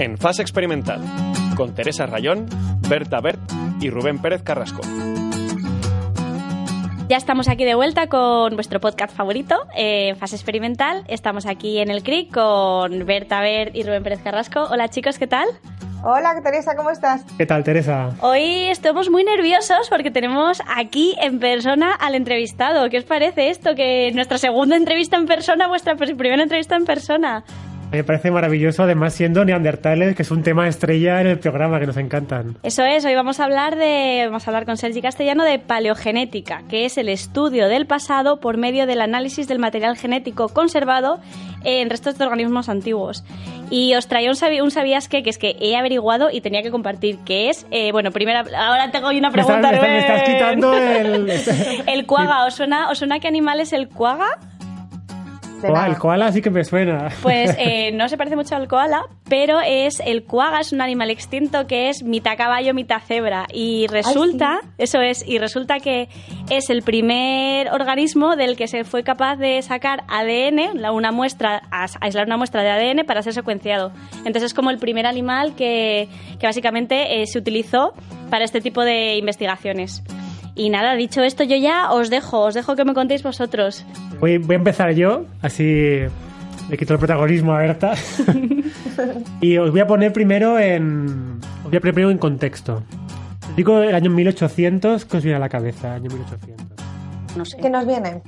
en Fase Experimental, con Teresa Rayón, Berta Bert y Rubén Pérez Carrasco. Ya estamos aquí de vuelta con vuestro podcast favorito, eh, Fase Experimental. Estamos aquí en el CRIC con Berta Bert y Rubén Pérez Carrasco. Hola chicos, ¿qué tal? Hola Teresa, ¿cómo estás? ¿Qué tal Teresa? Hoy estamos muy nerviosos porque tenemos aquí en persona al entrevistado. ¿Qué os parece esto? Que nuestra segunda entrevista en persona, vuestra primera entrevista en persona. Me parece maravilloso, además siendo neandertales, que es un tema estrella en el programa que nos encantan. Eso es, hoy vamos a hablar de vamos a hablar con Sergi Castellano de paleogenética, que es el estudio del pasado por medio del análisis del material genético conservado en restos de organismos antiguos. Y os traía un, un sabías que, que es que he averiguado y tenía que compartir, que es, eh, bueno, primero... ahora tengo una pregunta. Me estás, quitando el... el cuaga, ¿os suena, ¿os suena qué animal es el cuaga? sí que me suena. Pues eh, no se parece mucho al koala, pero es el cuaga, es un animal extinto que es mitad caballo, mitad cebra. Y resulta, eso es, y resulta que es el primer organismo del que se fue capaz de sacar ADN, una muestra, aislar una muestra de ADN para ser secuenciado. Entonces es como el primer animal que, básicamente eh, se utilizó para este tipo de investigaciones y nada, dicho esto, yo ya os dejo, os dejo que me contéis vosotros. Voy, voy a empezar yo, así le quito el protagonismo a Berta. y os voy a poner primero en. voy a en contexto. Digo el año 1800, ¿qué os viene a la cabeza? Año 1800. No sé. ¿Qué nos viene?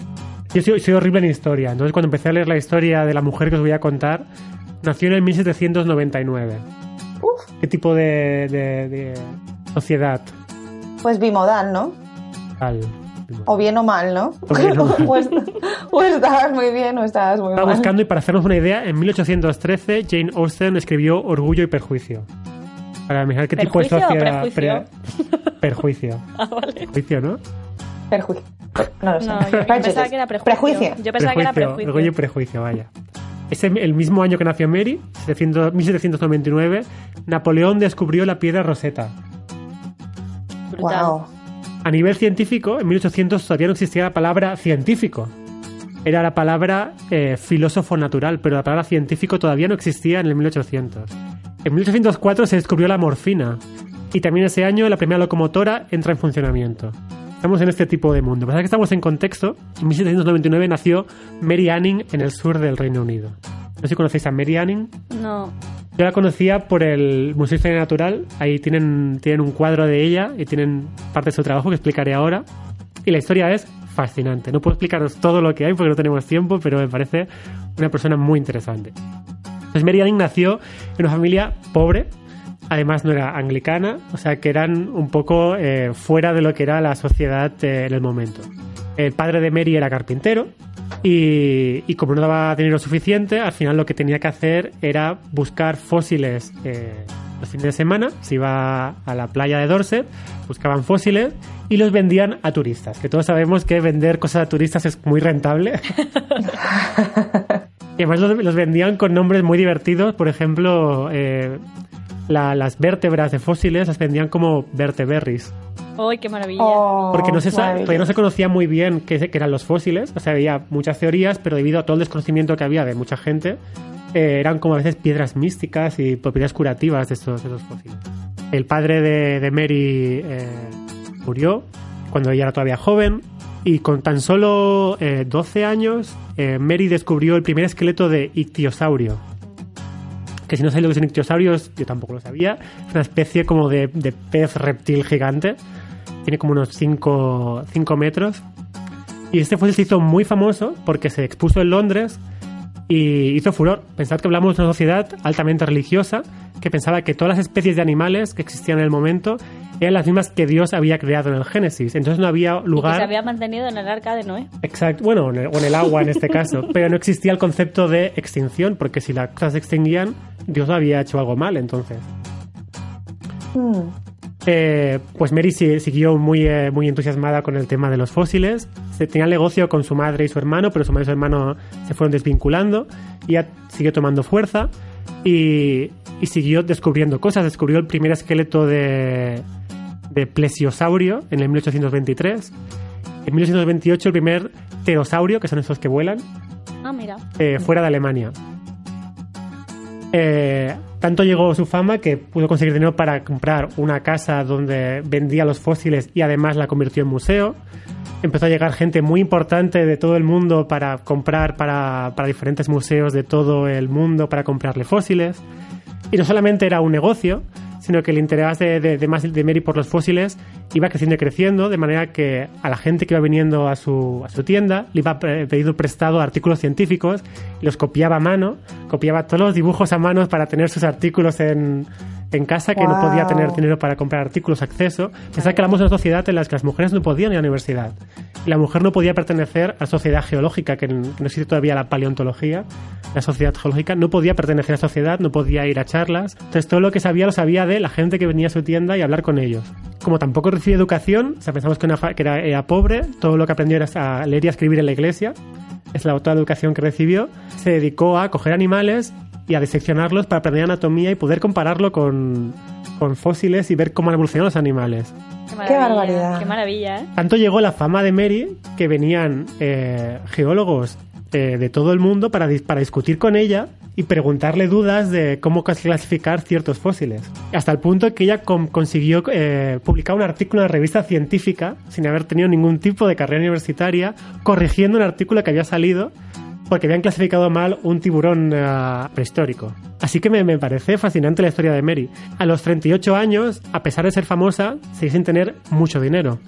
Yo soy, horrible en historia, entonces cuando empecé a leer la historia de la mujer que os voy a contar, nació en el 1799. Uf. ¿Qué tipo de sociedad? Pues bimodal, ¿no? O bien o mal, ¿no? O, pues, pues estabas muy bien o estabas muy Estaba buscando y para hacernos una idea, en 1813 Jane Austen escribió Orgullo y Perjuicio. Para mirar qué tipo de sociedad... Perjuicio. perjuicio. ah, vale. Perjuicio, ¿no? Perjuicio. No lo No, yo, pensaba que era prejuicio. prejuicio. Yo pensaba que era prejuicio. Orgullo y prejuicio, vaya. Es el mismo año que nació Mary, 1799, Napoleón descubrió la piedra Rosetta. Brutal. A nivel científico, en 1800 todavía no existía la palabra científico. Era la palabra eh, filósofo natural, pero la palabra científico todavía no existía en el 1800. En 1804 se descubrió la morfina y también ese año la primera locomotora entra en funcionamiento. Estamos en este tipo de mundo. Pasa que estamos en contexto. En 1799 nació Mary Anning en el sur del Reino Unido. No sé si conocéis a Mary Anning. No. Yo la conocía por el Museo de Historia Natural, ahí tienen, tienen un cuadro de ella y tienen parte de su trabajo que explicaré ahora. Y la historia es fascinante. No puedo explicaros todo lo que hay porque no tenemos tiempo, pero me parece una persona muy interesante. Pues Mary Anning nació en una familia pobre, además no era anglicana, o sea que eran un poco eh, fuera de lo que era la sociedad eh, en el momento. El padre de Mary era carpintero, y, como no daba dinero suficiente, al final lo que tenía que hacer era buscar fósiles eh, los fines de semana. Se iba a la playa de Dorset, buscaban fósiles y los vendían a turistas. Que todos sabemos que vender cosas a turistas es muy rentable. y además los, vendían con nombres muy divertidos. Por ejemplo, eh, las vértebras de fósiles las vendían como verteberries. ¡Ay, qué maravilla! Oh, porque no se, todavía no se conocía muy bien qué, qué, eran los fósiles, o sea, había muchas teorías, pero debido a todo el desconocimiento que había de mucha gente, eh, eran como a veces piedras místicas y propiedades curativas de estos, de fósiles. El padre de, de Mary eh, murió cuando ella era todavía joven, y con tan solo 12 eh, años, Mary descubrió el primer esqueleto de ictiosaurio, que si no sabéis lo que son ictiosaurios, yo tampoco lo sabía. Es una especie como de, pez reptil gigante. Tiene como unos 5 metros. Y este fue se hizo muy famoso porque se expuso en Londres y hizo furor. Pensad que hablamos de una sociedad altamente religiosa que pensaba que todas las especies de animales que existían en el momento eran las mismas que Dios había creado en el Génesis. Entonces no había lugar. que se había mantenido en el arca de Noé. Exacto, bueno, en el, o en el agua en este caso. Pero no existía el concepto de extinción, porque si las cosas se extinguían, Dios había hecho algo mal entonces. Hmm. Eh, pues Mary siguió muy, eh, muy entusiasmada con el tema de los fósiles. Se tenía negocio con su madre y su hermano, pero su madre y su hermano se fueron desvinculando. Y siguió tomando fuerza y, siguió descubriendo cosas. Descubrió el primer esqueleto de, plesiosaurio en el 1823. En 1828 el primer pterosaurio, que son esos que vuelan. Ah, eh, fuera de Alemania. Eh, tanto llegó su fama que pudo conseguir dinero para comprar una casa donde vendía los fósiles y además la convirtió en museo. Empezó a llegar gente muy importante de todo el mundo para comprar para, para diferentes museos de todo el mundo para comprarle fósiles. Y no solamente era un negocio, sino que el interés de, de, de, Mary por los fósiles iba creciendo y creciendo, de manera que a la gente que iba viniendo a su, a su tienda le iba pedido prestado artículos científicos, los copiaba a mano, copiaba todos los dibujos a mano para tener sus artículos en, en casa, que no podía tener dinero para comprar artículos, acceso. Pensad que éramos una sociedad en la que las mujeres no podían ir a la universidad. la mujer no podía pertenecer a la sociedad geológica, que no existe todavía la paleontología la sociedad geológica, no podía pertenecer a la sociedad, no podía ir a charlas. Entonces todo lo que sabía lo sabía de la gente que venía a su tienda y hablar con ellos. Como tampoco recibió educación, sea, pensamos que, era, pobre, todo lo que aprendió era a leer y escribir en la iglesia, es la otra educación que recibió, se dedicó a coger animales y a diseccionarlos para aprender anatomía y poder compararlo con, fósiles y ver cómo han evolucionado los animales. Qué, barbaridad. Qué maravilla. ¿eh? Tanto llegó la fama de Mary que venían eh, geólogos de, todo el mundo para, para discutir con ella y preguntarle dudas de cómo clasificar ciertos fósiles. Hasta el punto que ella consiguió eh, publicar un artículo en una revista científica sin haber tenido ningún tipo de carrera universitaria, corrigiendo un artículo que había salido porque habían clasificado mal un tiburón eh, prehistórico. Así que me, me, parece fascinante la historia de Mary. A los 38 años, a pesar de ser famosa, se sin tener mucho dinero.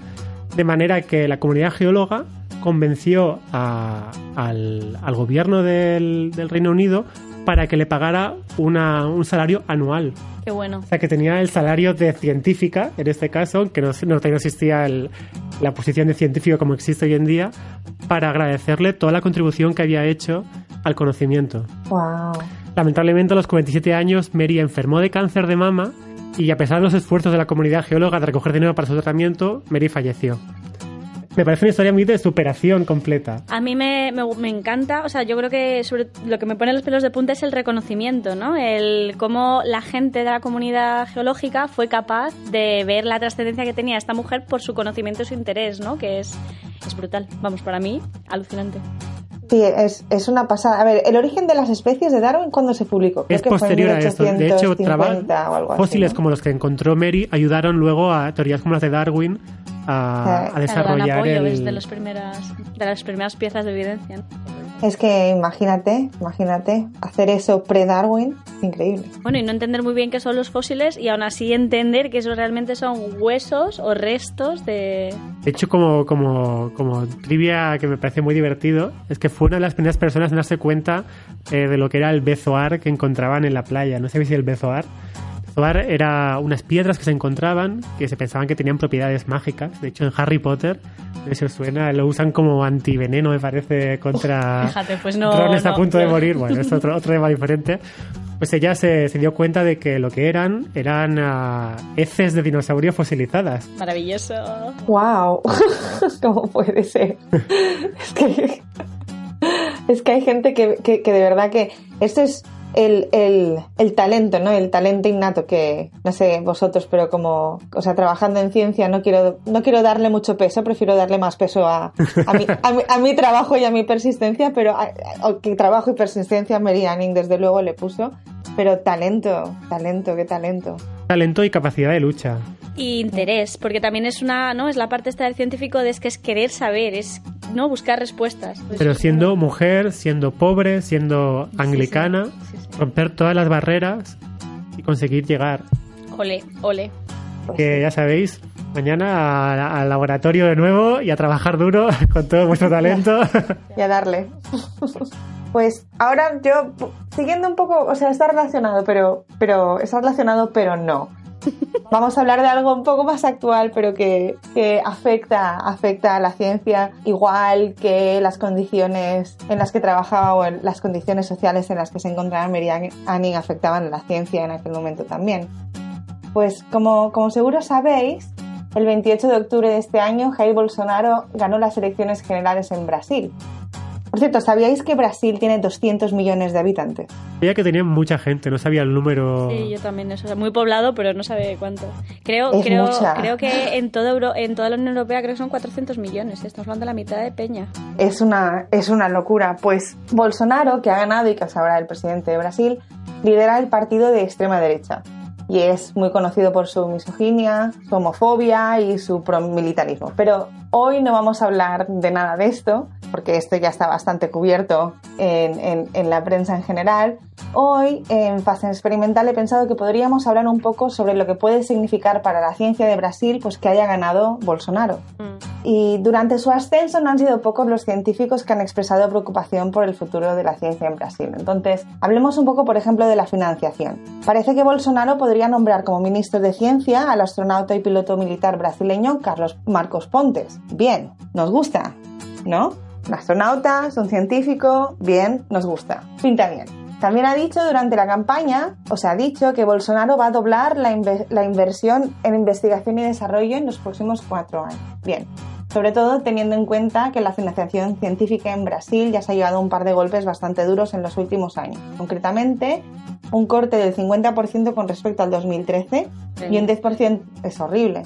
De manera que la comunidad geóloga convenció al, al, gobierno del, del, Reino Unido para que le pagara una, un salario anual. Qué bueno. O sea, que tenía el salario de científica, en este caso, que no, no, existía el, la posición de científico como existe hoy en día, para agradecerle toda la contribución que había hecho al conocimiento. Wow. Lamentablemente, a los 47 años, Mary enfermó de cáncer de mama y a pesar de los esfuerzos de la comunidad geóloga de recoger dinero para su tratamiento, Mary falleció. Me parece una historia muy de superación completa. A mí me, me, encanta, o sea, yo creo que lo que me pone los pelos de punta es el reconocimiento, ¿no? El cómo la gente de la comunidad geológica fue capaz de ver la trascendencia que tenía esta mujer por su conocimiento y su interés, ¿no? Que es, es brutal. Vamos, para mí, alucinante. Sí, es, es, una pasada. A ver, el origen de las especies de Darwin, cuándo se publicó? es que posterior a esto. De hecho, fósiles como los que encontró Mary ayudaron luego a teorías como las de Darwin a, desarrollar el... desde las primeras de las primeras piezas de evidencia. Es que imagínate, imagínate, hacer eso pre-Darwin, increíble. Bueno, y no entender muy bien qué son los fósiles y aún así entender que eso realmente son huesos o restos de... De hecho, como, trivia que me parece muy divertido, es que fue una de las primeras personas en darse cuenta eh, de lo que era el bezoar que encontraban en la playa. No sé si el bezoar era unas piedras que se encontraban que se pensaban que tenían propiedades mágicas. De hecho, en Harry Potter, eso suena, lo usan como antiveneno, me parece, contra. fíjate, pues no. Ron está a punto de morir. Bueno, es otro, tema diferente. Pues ella se, dio cuenta de que lo que eran eran ah, heces de dinosaurio fosilizadas. Maravilloso. ¡Wow! ¿Cómo puede ser? es que. hay gente que, que de verdad que. Esto es el, el, el, talento, ¿no? El talento innato que, no sé, vosotros, pero como, o sea, trabajando en ciencia no quiero, no quiero darle mucho peso, prefiero darle más peso a, a, mi, trabajo y a mi persistencia, pero que trabajo y persistencia Anning desde luego le puso, pero talento, talento, qué talento. Talento y capacidad de lucha y interés, porque también es una, ¿no? Es la parte esta del científico de es que es querer saber, es no buscar respuestas. Pues pero siendo mujer, siendo pobre, siendo anglicana, romper todas las barreras y conseguir llegar. Ole, ole. Que ya sabéis, mañana al laboratorio de nuevo y a trabajar duro con todo vuestro talento. y a darle. Pues ahora yo, siguiendo un poco, o sea, está relacionado, pero, pero está relacionado, pero no. Vamos a hablar de algo un poco más actual, pero que, que afecta, afecta a la ciencia igual que las condiciones en las que trabajaba o las condiciones sociales en las que se encontraba Mary Anning afectaban a la ciencia en aquel momento también. Pues como, como seguro sabéis, el 28 de octubre de este año Jair Bolsonaro ganó las elecciones generales en Brasil por cierto, ¿sabíais que Brasil tiene 200 millones de habitantes? Sabía que tenía mucha gente, no sabía el número. Sí, yo también, eso, muy poblado, pero no sabe cuánto. Creo, creo, creo que en en toda la Unión Europea creo que son 400 millones, estamos hablando de la mitad de peña. Es una es una locura, pues Bolsonaro, que ha ganado y que es el presidente de Brasil, lidera el partido de extrema derecha y es muy conocido por su misoginia, su homofobia y su promilitarismo. Pero hoy no vamos a hablar de nada de esto, porque esto ya está bastante cubierto en, en, en la prensa en general. Hoy, en fase experimental, he pensado que podríamos hablar un poco sobre lo que puede significar para la ciencia de Brasil pues, que haya ganado Bolsonaro. Mm. Y durante su ascenso no han sido pocos los científicos que han expresado preocupación por el futuro de la ciencia en Brasil. Entonces, hablemos un poco, por ejemplo, de la financiación. Parece que Bolsonaro podría podría nombrar como ministro de Ciencia al astronauta y piloto militar brasileño Carlos Marcos Pontes. Bien, nos gusta, ¿no? Un astronauta, es un científico, bien, nos gusta. Pinta bien. También ha dicho durante la campaña, o sea, ha dicho que Bolsonaro va a doblar la inversión en investigación y desarrollo en los próximos cuatro años. Bien, sobre todo teniendo en cuenta que la financiación científica en Brasil ya se ha llevado un par de golpes bastante duros en los últimos años. Concretamente, un corte del 50% con respecto al 2013 y un 10% es horrible.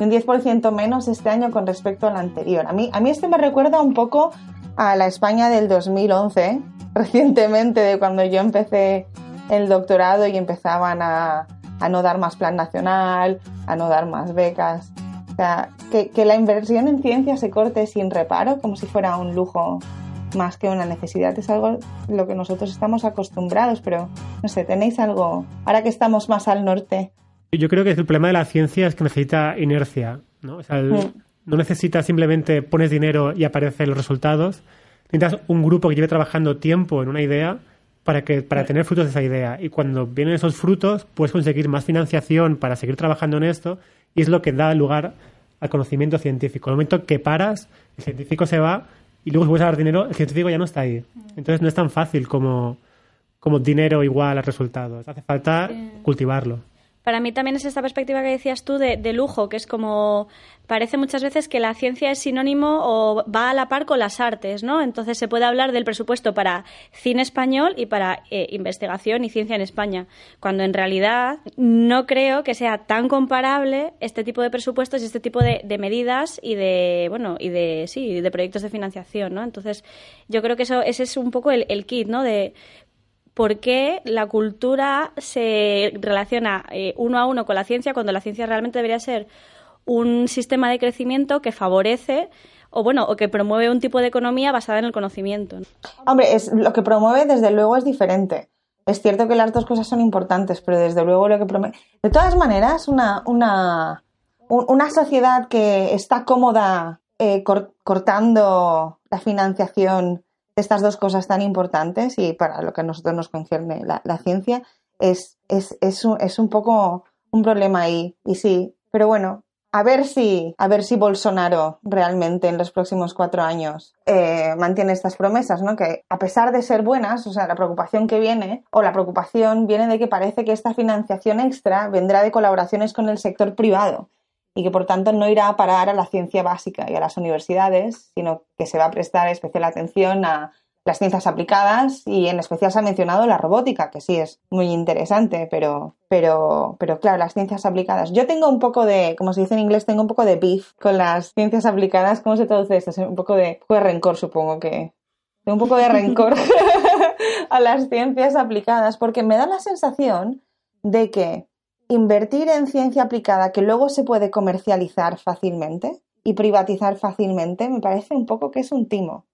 un 10% menos este año con respecto al anterior. A mí, a mí este me recuerda un poco a la España del 2011, ¿eh? recientemente, de cuando yo empecé el doctorado y empezaban a, a no dar más plan nacional, a no dar más becas sea, que, la inversión en ciencia se corte sin reparo, como si fuera un lujo más que una necesidad, es algo lo que nosotros estamos acostumbrados, pero no sé, tenéis algo, ahora que estamos más al norte. Yo creo que el problema de la ciencia es que necesita inercia, ¿no? O mm. no necesita simplemente pones dinero y aparecen los resultados, necesitas un grupo que lleve trabajando tiempo en una idea para, que, para tener frutos de esa idea. Y cuando vienen esos frutos, puedes conseguir más financiación para seguir trabajando en esto y es lo que da lugar al conocimiento científico. En el momento que paras, el científico se va y luego si vuelves a dar dinero, el científico ya no está ahí. Mm. Entonces no es tan fácil como, como dinero igual a resultados. Hace falta cultivarlo para mí también es esta perspectiva que decías tú de, de, lujo, que es como parece muchas veces que la ciencia es sinónimo o va a la par con las artes, ¿no? Entonces se puede hablar del presupuesto para cine español y para eh, investigación y ciencia en España, cuando en realidad no creo que sea tan comparable este tipo de presupuestos y este tipo de, medidas y de bueno y de sí de proyectos de financiación, ¿no? Entonces yo creo que eso ese es un poco el, el kit, ¿no? De por qué la cultura se relaciona eh, uno a uno con la ciencia cuando la ciencia realmente debería ser un sistema de crecimiento que favorece o bueno, o que promueve un tipo de economía basada en el conocimiento. Hombre, es, lo que promueve desde luego es diferente. Es cierto que las dos cosas son importantes, pero desde luego lo que promueve... De todas maneras, una, sociedad que está cómoda eh, cortando la financiación estas dos cosas tan importantes y para lo que a nosotros nos concierne la, ciencia es, es, un, poco un problema ahí. Y sí, pero bueno, a ver si, a ver si Bolsonaro realmente en los próximos cuatro años eh, mantiene estas promesas, ¿no? Que a pesar de ser buenas, o sea, la preocupación que viene, o la preocupación viene de que parece que esta financiación extra vendrá de colaboraciones con el sector privado y que por tanto no irá a parar a la ciencia básica y a las universidades, sino que se va a prestar especial atención a las ciencias aplicadas y en especial se ha mencionado la robótica, que sí es muy interesante, pero, pero, pero claro, las ciencias aplicadas. Yo tengo un poco de, como se dice en inglés, tengo un poco de beef con las ciencias aplicadas. ¿Cómo se traduce esto? un poco de, un poco de rencor, supongo que. Tengo un poco de rencor a las ciencias aplicadas, porque me da la sensación de que invertir en ciencia aplicada que luego se puede comercializar fácilmente y privatizar fácilmente, me parece un poco que es un timo.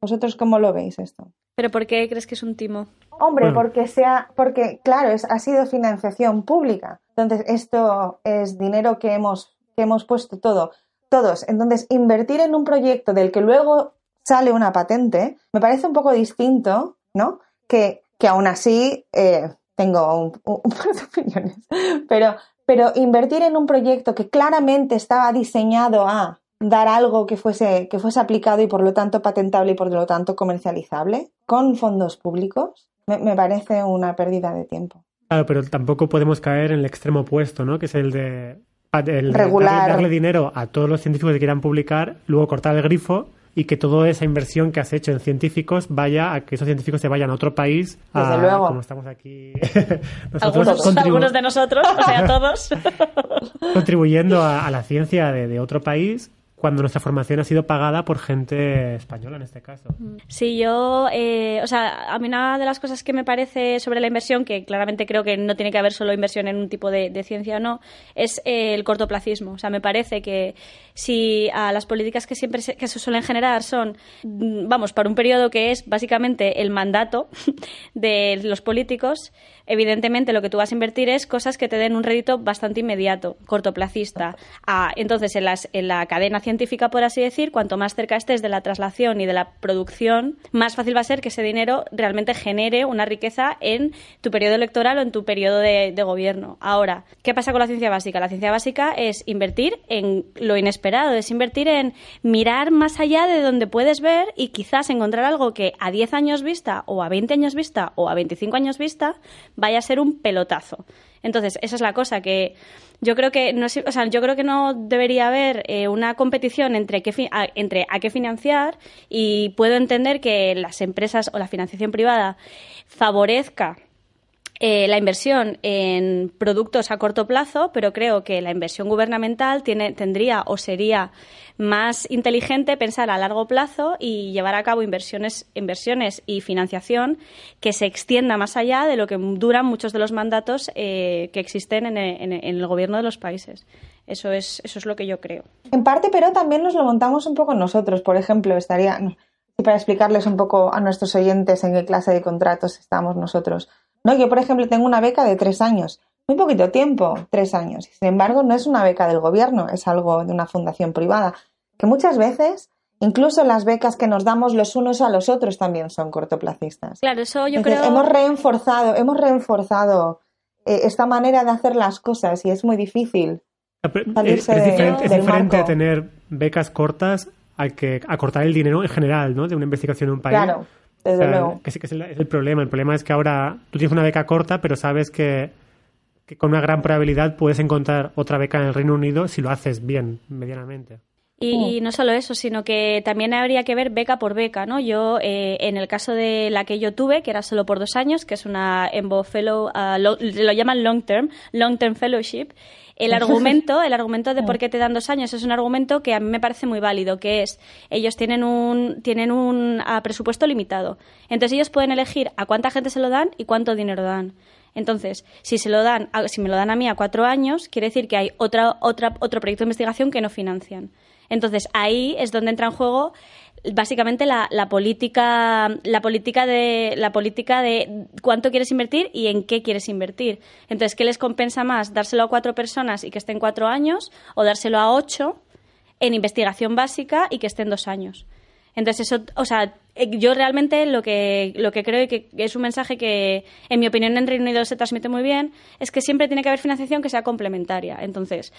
¿Vosotros cómo lo veis esto? ¿Pero por qué crees que es un timo? Hombre, porque sea, porque claro, es, ha sido financiación pública. Entonces, esto es dinero que hemos, que hemos puesto todo, todos. Entonces, invertir en un proyecto del que luego sale una patente, me parece un poco distinto, ¿no? Que, aún así eh, tengo un, par de opiniones, pero, pero invertir en un proyecto que claramente estaba diseñado a dar algo que fuese, que fuese aplicado y por lo tanto patentable y por lo tanto comercializable con fondos públicos, me, parece una pérdida de tiempo. Claro, pero tampoco podemos caer en el extremo opuesto, ¿no? Que es el de darle dinero a todos los científicos que quieran publicar, luego cortar el grifo y que toda esa inversión que has hecho en científicos vaya a que esos científicos se vayan a otro país. Como estamos aquí. de nosotros, todos. contribuyendo a, la ciencia de, otro país cuando nuestra formación ha sido pagada por gente española en este caso. Mm. Sí, yo, eh, o sea, a mí una de las cosas que me parece sobre la inversión, que claramente creo que no tiene que haber solo inversión en un tipo de, ciencia o no, es eh, el cortoplacismo. O sea, me parece que si a las políticas que siempre se, que se suelen generar son, mm, vamos, para un periodo que es básicamente el mandato de los políticos, evidentemente lo que tú vas a invertir es cosas que te den un rédito bastante inmediato, cortoplacista. Ah, entonces, en, las, en la cadena científica identifica por así decir, cuanto más cerca estés de la traslación y de la producción, más fácil va a ser que ese dinero realmente genere una riqueza en tu periodo electoral o en tu periodo de, de gobierno. Ahora, ¿qué pasa con la ciencia básica? La ciencia básica es invertir en lo inesperado, es invertir en mirar más allá de donde puedes ver y quizás encontrar algo que a 10 años vista o a 20 años vista o a 25 años vista vaya a ser un pelotazo. Entonces, esa es la cosa que yo creo que no, o sea, yo creo que no debería haber eh, una competición entre, qué entre a qué financiar y puedo entender que las empresas o la financiación privada favorezca eh, la inversión en productos a corto plazo, pero creo que la inversión gubernamental tendría o sería más inteligente pensar a largo plazo y llevar a cabo inversiones, inversiones y financiación que se extienda más allá de lo que duran muchos de los mandatos eh, que existen en, el gobierno de los países. Eso es, eso es lo que yo creo. En parte, pero también nos lo montamos un poco nosotros. Por ejemplo, estaría para explicarles un poco a nuestros oyentes en qué clase de contratos estamos nosotros. No, yo, por ejemplo, tengo una beca de tres años, muy poquito tiempo, tres años. Sin embargo, no es una beca del gobierno, es algo de una fundación privada, que muchas veces incluso las becas que nos damos los unos a los otros también son cortoplacistas. Claro, eso yo creo. Hemos reenforzado, hemos reenforzado eh, esta manera de hacer las cosas y es muy difícil. Ah, es, diferente, tener becas cortas a que acortar el dinero en general, ¿no? De una investigación en un país. Claro es el, problema. El problema es que ahora tú tienes una beca corta, pero sabes que con una gran probabilidad puedes encontrar otra beca en el Reino Unido si lo haces bien, medianamente. Y, mm. no solo eso, sino que también habría que ver beca por beca, ¿no? Yo, eh, en el caso de la que yo tuve, que era solo por dos años, que es una Embo Fellow, ah, lo, llaman Long Term, Long Term Fellowship, el argumento, el argumento de mm. por qué te dan dos años es un argumento que a mí me parece muy válido, que es ellos tienen un, tienen un ah, presupuesto limitado. Entonces ellos pueden elegir a cuánta gente se lo dan y cuánto dinero dan. Entonces, si se lo dan, si me lo dan a mí a cuatro años, quiere decir que hay otra, otra, otro proyecto de investigación que no financian. Entonces ahí es donde entra en juego básicamente la, política la política de la política de cuánto quieres invertir y en qué quieres invertir entonces qué les compensa más dárselo a cuatro personas y que estén cuatro años o dárselo a ocho en investigación básica y que estén dos años entonces eso o sea eh, yo realmente lo que lo que creo y que es un mensaje que en mi opinión en Reino Unido se transmite muy bien es que siempre tiene que haber financiación que sea complementaria entonces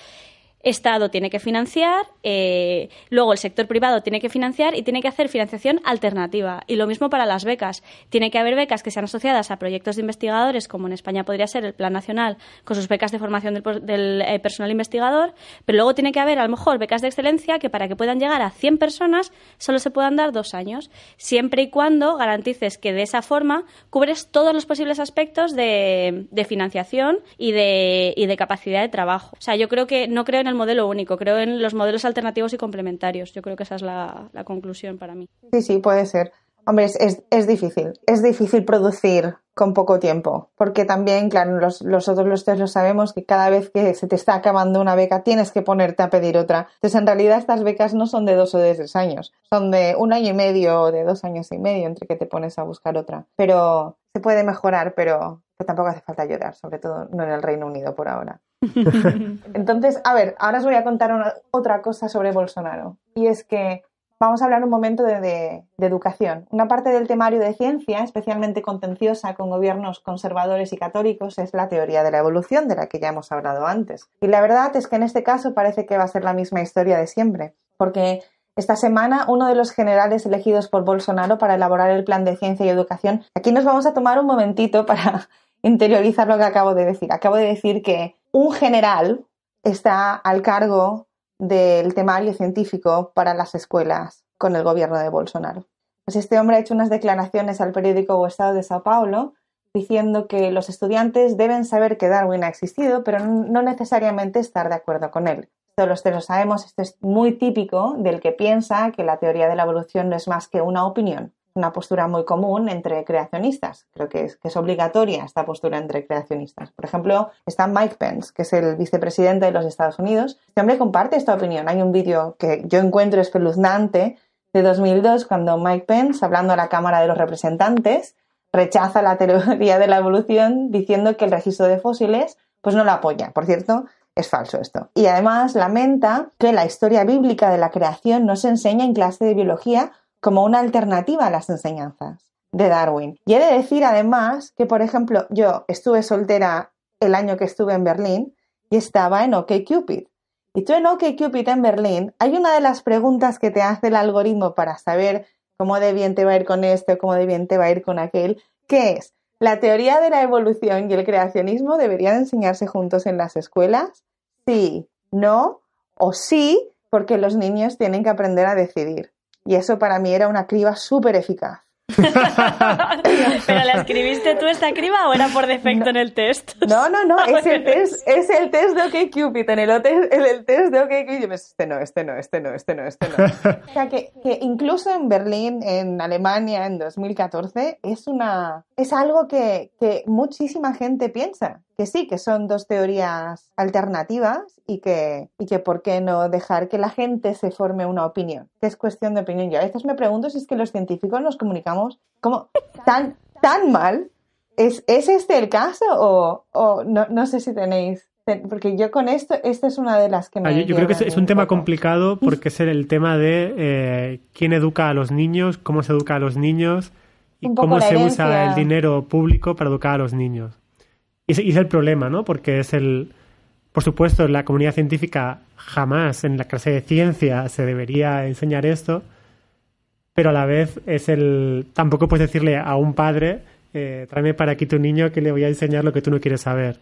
Estado tiene que financiar, eh, luego el sector privado tiene que financiar y tiene que hacer financiación alternativa. Y lo mismo para las becas. Tiene que haber becas que sean asociadas a proyectos de investigadores, como en España podría ser el Plan Nacional, con sus becas de formación del, eh, personal investigador, pero luego tiene que haber a lo mejor becas de excelencia que para que puedan llegar a 100 personas solo se puedan dar dos años, siempre y cuando garantices que de esa forma cubres todos los posibles aspectos de, financiación y de, y de capacidad de trabajo. O sea, yo creo que no creo en modelo único, creo en los modelos alternativos y complementarios. Yo creo que esa es la, conclusión para mí. Sí, sí, puede ser. Hombre, es, difícil. Es difícil producir con poco tiempo. Porque también, claro, los, nosotros los tres lo sabemos que cada vez que se te está acabando una beca tienes que ponerte a pedir otra. Entonces, en realidad, estas becas no son de dos o de tres años. Son de un año y medio o de dos años y medio entre que te pones a buscar otra. Pero se puede mejorar, pero tampoco hace falta llorar, sobre todo no en el Reino Unido por ahora. Entonces, a ver, ahora os voy a contar otra cosa sobre Bolsonaro. Y es que vamos a hablar un momento de, educación. Una parte del temario de ciencia, especialmente contenciosa con gobiernos conservadores y católicos, es la teoría de la evolución, de la que ya hemos hablado antes. Y la verdad es que en este caso parece que va a ser la misma historia de siempre, porque esta semana uno de los generales elegidos por Bolsonaro para elaborar el plan de ciencia y educación, aquí nos vamos a tomar un momentito para interiorizar lo que acabo de decir. Acabo de decir que un general está al cargo del temario científico para las escuelas con el gobierno de Bolsonaro. Pues este hombre ha hecho unas declaraciones al periódico O Estado de Sao Paulo diciendo que los estudiantes deben saber que Darwin ha existido, pero no necesariamente estar de acuerdo con él. Todos los que lo sabemos, esto es muy típico del que piensa que la teoría de la evolución no es más que una opinión una postura muy común entre creacionistas. Creo que es, que es obligatoria esta postura entre creacionistas. Por ejemplo, está Mike Pence, que es el vicepresidente de los Estados Unidos. Este hombre comparte esta opinión. Hay un vídeo que yo encuentro espeluznante de 2002 cuando Mike Pence, hablando a la Cámara de los Representantes, rechaza la teoría de la evolución diciendo que el registro de fósiles pues no la apoya. Por cierto, es falso esto. Y además lamenta que la historia bíblica de la creación no se enseña en clase de biología como una alternativa a las enseñanzas de Darwin. Y he de decir además que, por ejemplo, yo estuve soltera el año que estuve en Berlín y estaba en Cupid. Y tú en Cupid en Berlín, hay una de las preguntas que te hace el algoritmo para saber cómo de bien te va a ir con esto, o cómo de bien te va a ir con aquel, que es, ¿la teoría de la evolución y el creacionismo deberían enseñarse juntos en las escuelas? Sí, no o sí, porque los niños tienen que aprender a decidir. Y eso para mí era una criba súper eficaz. ¿Pero la escribiste tú esta criba o era por defecto en el test? No, no, no, es el test, es el test de OkCupid, en el, en el test de OkCupid yo me este no, este no, este no, este no, este no. O sea, que, que, incluso en Berlín, en Alemania, en 2014, es, una, es algo que, que muchísima gente piensa que sí, que son dos teorías alternativas y que, y que por qué no dejar que la gente se forme una opinión, que es cuestión de opinión. Yo a veces me pregunto si es que los científicos nos comunicamos como tan, tan mal. ¿Es, este el caso o, no, sé si tenéis porque yo con esto, esta es una de las que me. Ah, yo, creo que es, un, tema complicado porque es el tema de eh, quién educa a los niños, cómo se educa a los niños y cómo se usa el dinero público para educar a los niños. Y es, el problema, ¿no? Porque es el. Por supuesto, la comunidad científica jamás en la clase de ciencia se debería enseñar esto, pero a la vez es el. Tampoco puedes decirle a un padre, eh, tráeme para aquí tu niño que le voy a enseñar lo que tú no quieres saber.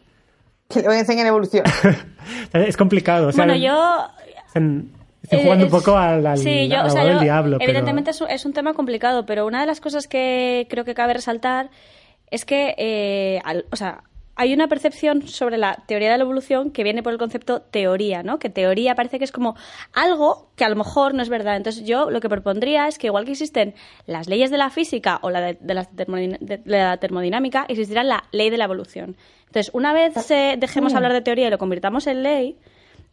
Que le voy a enseñar evolución. es complicado. O bueno, yo. Estoy eh, jugando un poco al, diablo. Evidentemente es un tema complicado, pero una de las cosas que creo que cabe resaltar es que, eh, o sea, hay una percepción sobre la teoría de la evolución que viene por el concepto teoría, ¿no? Que teoría parece que es como algo que a lo mejor no es verdad. Entonces yo lo que propondría es que igual que existen las leyes de la física o la de, la, termodinámica, existirá la ley de la evolución. Entonces, una vez ah. eh, dejemos mm. hablar de teoría y lo convirtamos en ley,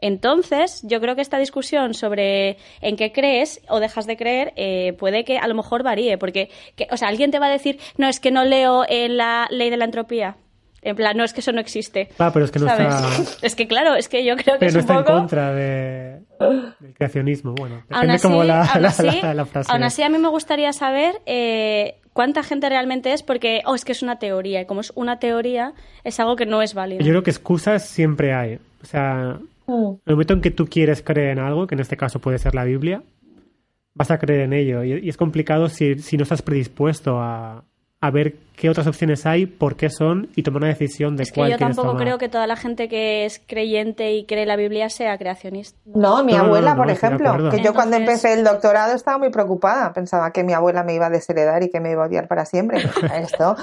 entonces, yo creo que esta discusión sobre en qué crees o dejas de creer eh, puede que a lo mejor varíe, porque, o sea, alguien te va a decir, no, es que no leo en la ley de la entropía. En plan, no, es que eso no existe. Ah, es que claro, es que yo creo que es está en contra del creacionismo, bueno. Depende como la, frase. Aún así, a mí me gustaría saber eh, cuánta gente realmente es porque, oh, es que es una teoría. Y como es una teoría, es algo que no es válido. Yo creo que excusas siempre hay. O sea, en mm. el momento en que tú quieres creer en algo, que en este caso puede ser la Biblia, vas a creer en ello. Y, es complicado si, si no estás predispuesto a a ver qué otras opciones hay, por qué son y tomar una decisión de es cuál que Yo tampoco creo que toda la gente que es creyente y cree la Biblia sea creacionista. No, mi abuela, por ejemplo, que yo cuando empecé el doctorado estaba muy preocupada, pensaba que mi abuela me iba a desheredar y que me iba a odiar para siempre. esto,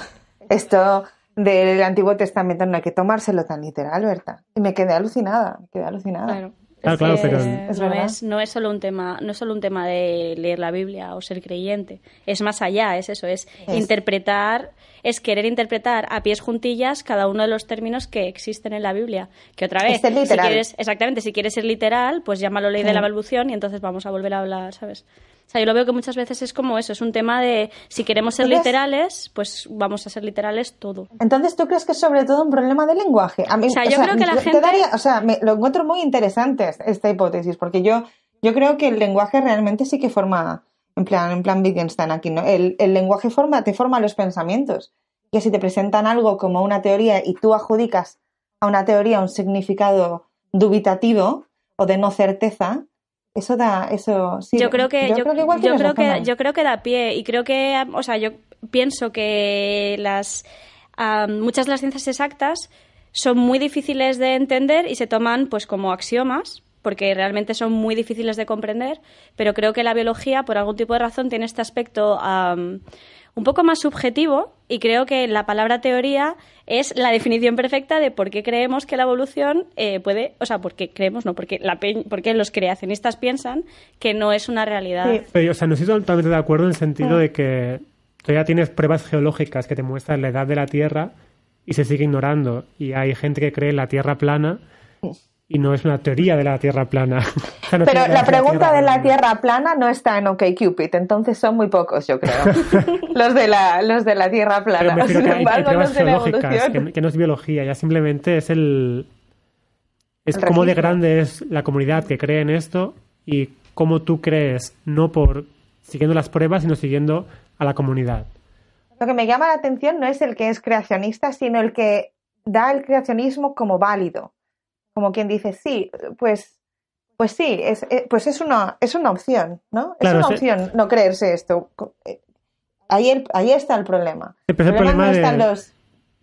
esto del Antiguo Testamento no hay que tomárselo tan literal, ¿verdad? Y me quedé alucinada, me quedé alucinada. Claro. Ah, no, es, no, es, solo un tema, no es solo un tema de leer la Biblia o ser creyente, es más allá, es eso, es, interpretar, es querer interpretar a pies juntillas cada uno de los términos que existen en la Biblia, que otra vez, este si quieres, exactamente, si quieres ser literal, pues llámalo ley de la evolución y entonces vamos a volver a hablar, ¿sabes? O sea, yo lo veo que muchas veces es como eso, es un tema de si queremos ser literales, pues vamos a ser literales todo. Entonces, ¿tú crees que es sobre todo un problema de lenguaje? o sea, yo creo que la gente... o sea, me, lo encuentro muy interesante esta hipótesis, porque yo, yo creo que el lenguaje realmente sí que forma, en plan, en plan Wittgenstein aquí, ¿no? El, el lenguaje forma, te forma los pensamientos. Que si te presentan algo como una teoría y tú adjudicas a una teoría un significado dubitativo o de no certeza, eso da, eso Yo creo que, yo, creo que, yo creo que, yo creo que da pie y creo que, o sea, yo pienso que las muchas de las ciencias exactas son muy difíciles de entender y se toman pues como axiomas porque realmente son muy difíciles de comprender, pero creo que la biología por algún tipo de razón tiene este aspecto un poco más subjetivo y creo que la palabra teoría es la definición perfecta de por qué creemos que la evolución eh, puede, o sea, por qué creemos, no, porque, la porque los creacionistas piensan que no es una realidad. o sea, no estoy totalmente de acuerdo en el sentido mm. de que ya tienes pruebas geológicas que te muestran la edad de la Tierra y se sigue ignorando. Y hay gente que cree en la Tierra plana y no es una teoría de la Tierra plana. Pero la pregunta de la Tierra plana no está en OkCupid, entonces son muy pocos, yo creo, los, de la, los de la Tierra plana. Sin que no no es biología, ya simplemente es el... Es cómo de grande es la comunidad que cree en esto y cómo tú crees, no por siguiendo las pruebas, sino siguiendo a la comunidad. Lo que me llama la atención no es el que es creacionista, sino el que da el creacionismo como válido como quien dice, sí, pues, pues sí, es, eh, pues es una, es una opción, ¿no? es una opción no creerse esto. Ahí, ahí está el problema. El problema, no están los,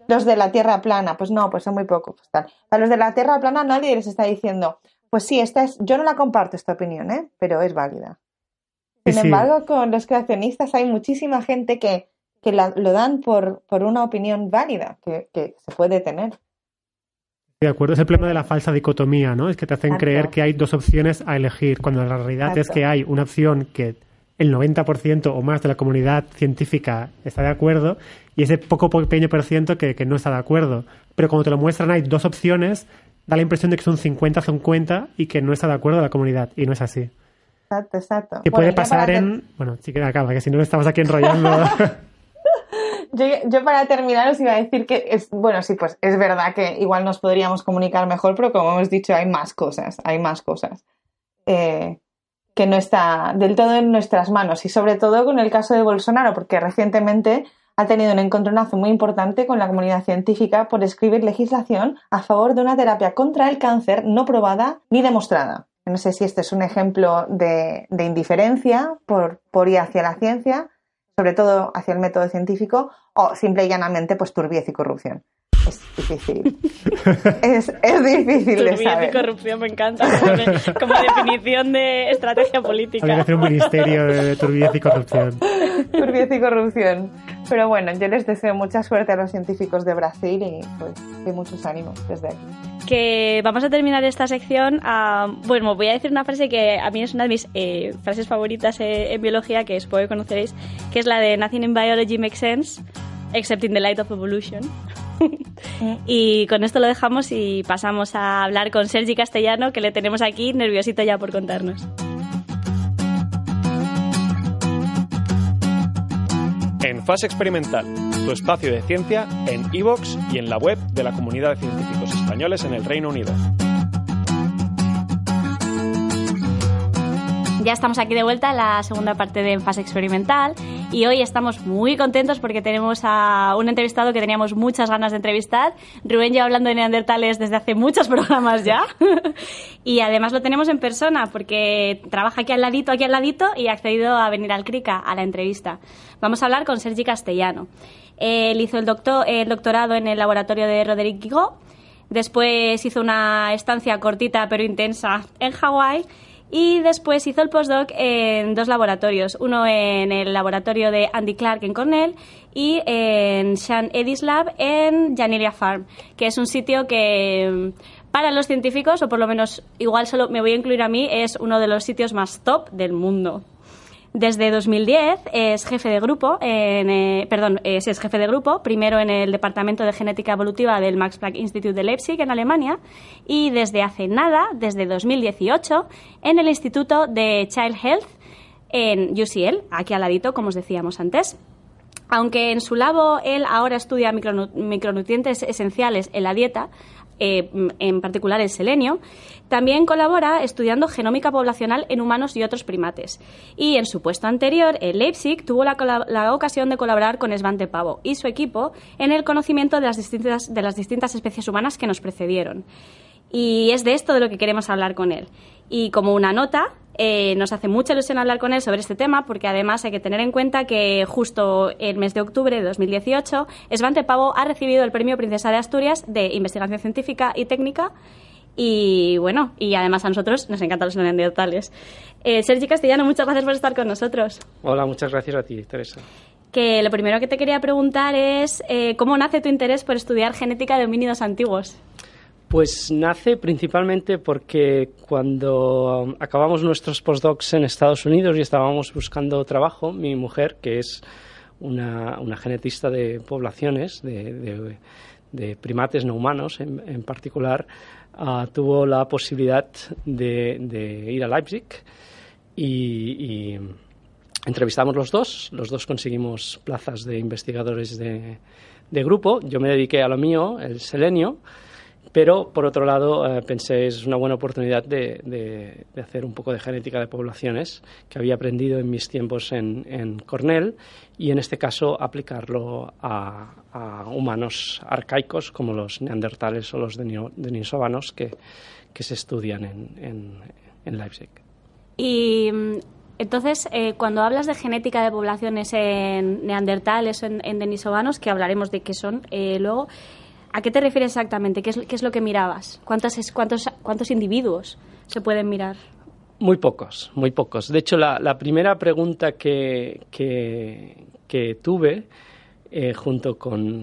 los de la tierra plana, pues no, pues son muy pocos. Pues a los de la tierra plana nadie les está diciendo, pues sí, esta es, yo no la comparto esta opinión, ¿eh? pero es válida. Sin embargo, con los creacionistas hay muchísima gente que, lo dan por, por una opinión válida que, que se puede tener. De acuerdo, es el problema de la falsa dicotomía, ¿no? Es que te hacen creer que hay dos opciones a elegir, cuando la realidad es que hay una opción que el 90% o más de la comunidad científica está de acuerdo y ese poco pequeño por ciento que, no está de acuerdo. Pero cuando te lo muestran hay dos opciones, da la impresión de que son 50-50 y que no está de acuerdo la comunidad y no es así. Exacto, exacto. Que puede pasar en... Bueno, sí que acaba, que si no estamos aquí enrollando... yo, para terminar os iba a decir que, es, bueno, sí, pues es verdad que igual nos podríamos comunicar mejor, pero como hemos dicho, hay más cosas, hay más cosas eh, que no está del todo en nuestras manos. Y sobre todo con el caso de Bolsonaro, porque recientemente ha tenido un encontronazo muy importante con la comunidad científica por escribir legislación a favor de una terapia contra el cáncer no probada ni demostrada. No sé si este es un ejemplo de, indiferencia por, por ir hacia la ciencia sobre todo hacia el método científico, o simple y llanamente, pues turbiez y corrupción. Es difícil. es, es difícil turbiez de y corrupción me encanta como, definición de estrategia política. Habría que hacer un ministerio de turbiez y corrupción. Turbidez y corrupción. Pero bueno, yo les deseo mucha suerte a los científicos de Brasil y pues, de muchos ánimos desde aquí que vamos a terminar esta sección. Ah, bueno, voy a decir una frase que a mí es una de mis eh, frases favoritas eh, en biología, que supongo conoceréis, que es la de Nothing in biology makes sense except in the light of evolution. y con esto lo dejamos y pasamos a hablar con Sergi Castellano, que le tenemos aquí nerviosito ya por contarnos. En fase experimental tu espacio de ciencia en iVoox y en la web de la Comunidad de Científicos Españoles en el Reino Unido. Ya estamos aquí de vuelta en la segunda parte de fase experimental y hoy estamos muy contentos porque tenemos a un entrevistado que teníamos muchas ganas de entrevistar. Rubén lleva hablando de neandertales desde hace muchos programas ya y además lo tenemos en persona porque trabaja aquí al ladito, aquí al ladito y ha accedido a venir al CRICA a la entrevista. Vamos a hablar con Sergi Castellano. Él hizo el, doctorado en el laboratorio de Roderick Guigot. Después hizo una estancia cortita pero intensa en Hawái. Y después hizo el postdoc en dos laboratorios, uno en el laboratorio de Andy Clark en Cornell y en Sean Eddy's Lab en Janelia Farm, que es un sitio que mm, para los científicos, o por lo menos igual solo me voy a incluir a mí, es uno de los sitios más top del mundo. Desde 2010 es jefe de grupo, eh, perdón, es, jefe de grupo, primero en el Departamento de Genética Evolutiva del Max Planck Institute de Leipzig, en Alemania, y desde hace nada, desde 2018, en el Instituto de Child Health, en UCL, aquí al ladito, como os decíamos antes. Aunque en su labo él ahora estudia micronutrientes esenciales en la dieta, eh, en particular el selenio. También colabora estudiando genómica poblacional en humanos y otros primates. Y en su puesto anterior, en Leipzig, tuvo la, ocasión de colaborar con Svante Pavo y su equipo en el conocimiento de las distintas, de las distintas especies humanas que nos precedieron. Y es de esto de lo que queremos hablar con él. Y como una nota, eh, nos hace mucha ilusión hablar con él sobre este tema porque además hay que tener en cuenta que justo el mes de octubre de 2018 Svante Pavo ha recibido el premio Princesa de Asturias de Investigación Científica y Técnica y bueno, y además a nosotros nos encantan los neandertales. Eh, Sergi Castellano, muchas gracias por estar con nosotros. Hola, muchas gracias a ti, Teresa. Que lo primero que te quería preguntar es eh, cómo nace tu interés por estudiar genética de homínidos antiguos. Pues nace principalmente porque cuando acabamos nuestros postdocs en Estados Unidos y estábamos buscando trabajo, mi mujer, que es una, genetista de poblaciones, de, primates no humanos en, particular, ah, tuvo la posibilidad de, ir a Leipzig y, y, entrevistamos los dos. Los dos conseguimos plazas de investigadores de, grupo. Yo me dediqué a lo mío, el selenio. Pero, por otro lado, pensé eh, pensé es una buena oportunidad de, de, hacer un poco de genética de poblaciones que había aprendido en mis tiempos en, en Cornell y, en este caso, aplicarlo a, humanos arcaicos como los neandertales o los denisovanos que, que se estudian en, en, en Leipzig. Y mm, entonces, eh, cuando hablas de genética de poblaciones en neandertales o en, en denisovanos, que hablaremos de qué son eh, luego, ¿A qué te refieres exactamente? ¿Qué es, lo que mirabas? ¿Cuántos, cuántos, individuos se pueden mirar? Muy pocos, muy pocos. De hecho, la, primera pregunta que, tuve eh, junto con,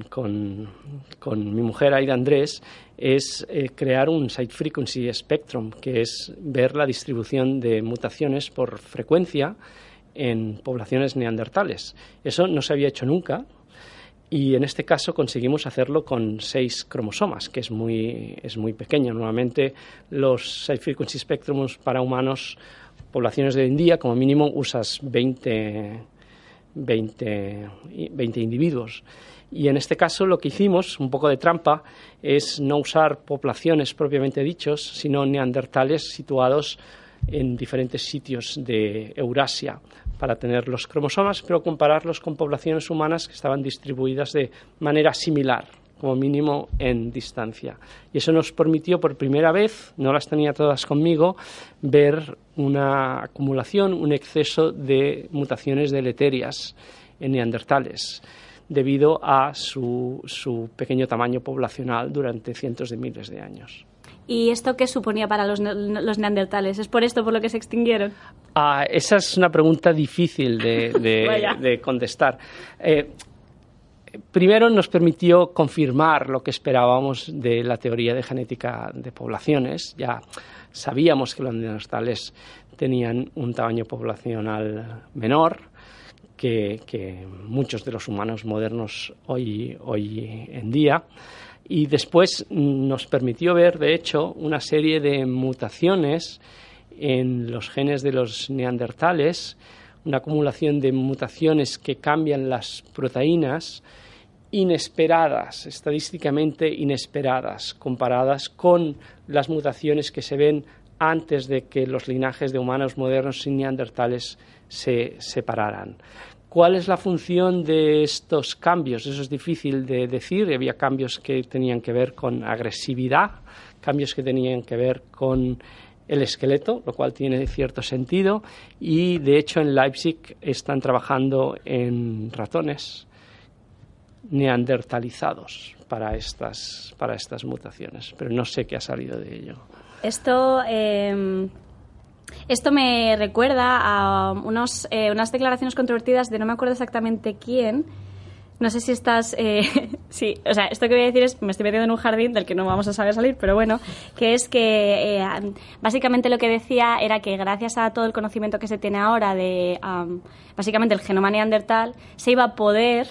mi mujer Aida Andrés es eh, crear un site frequency spectrum, que es ver la distribución de mutaciones por frecuencia en poblaciones neandertales. Eso no se había hecho nunca, y en este caso conseguimos hacerlo con seis cromosomas, que es muy, es muy pequeño. Normalmente los seis frequency spectrums para humanos, poblaciones de hoy en día, como mínimo usas 20, 20, 20 individuos. Y en este caso lo que hicimos, un poco de trampa, es no usar poblaciones propiamente dichos, sino neandertales situados en diferentes sitios de Eurasia para tener los cromosomas, pero compararlos con poblaciones humanas que estaban distribuidas de manera similar, como mínimo en distancia. Y eso nos permitió por primera vez, no las tenía todas conmigo, ver una acumulación, un exceso de mutaciones deleterias en neandertales debido a su, su pequeño tamaño poblacional durante cientos de miles de años y esto qué suponía para los, neandertales. ¿Es por esto por lo que se extinguieron? Ah, esa es una pregunta difícil de, contestar. Eh, primero nos permitió confirmar lo que esperábamos de la teoría de genética de poblaciones. Ya sabíamos que los neandertales tenían un tamaño poblacional menor. Que, muchos de los humanos modernos hoy, hoy en día y después nos permitió ver, de hecho, una serie de mutaciones en los genes de los neandertales, una acumulación de mutaciones que cambian las proteínas inesperadas, estadísticamente inesperadas, comparadas con las mutaciones que se ven antes de que los linajes de humanos modernos y neandertales se separaran. ¿Cuál es la función de estos cambios? Eso es difícil de decir. Había cambios que tenían que ver con agresividad, cambios que tenían que ver con el esqueleto, lo cual tiene cierto sentido. Y de hecho en Leipzig están trabajando en ratones neandertalizados para estas, para estas mutaciones, pero no sé qué ha salido de ello. Esto. Em, esto me recuerda a unos, eh, unas declaraciones controvertidas de no me acuerdo exactamente quién. No sé si estás. Eh, sí, o sea, esto que voy a decir es. Me estoy metiendo en un jardín del que no vamos a saber salir, pero bueno. Que es que eh, básicamente lo que decía era que gracias a todo el conocimiento que se tiene ahora de. básicamente el genoma neandertal, se iba a poder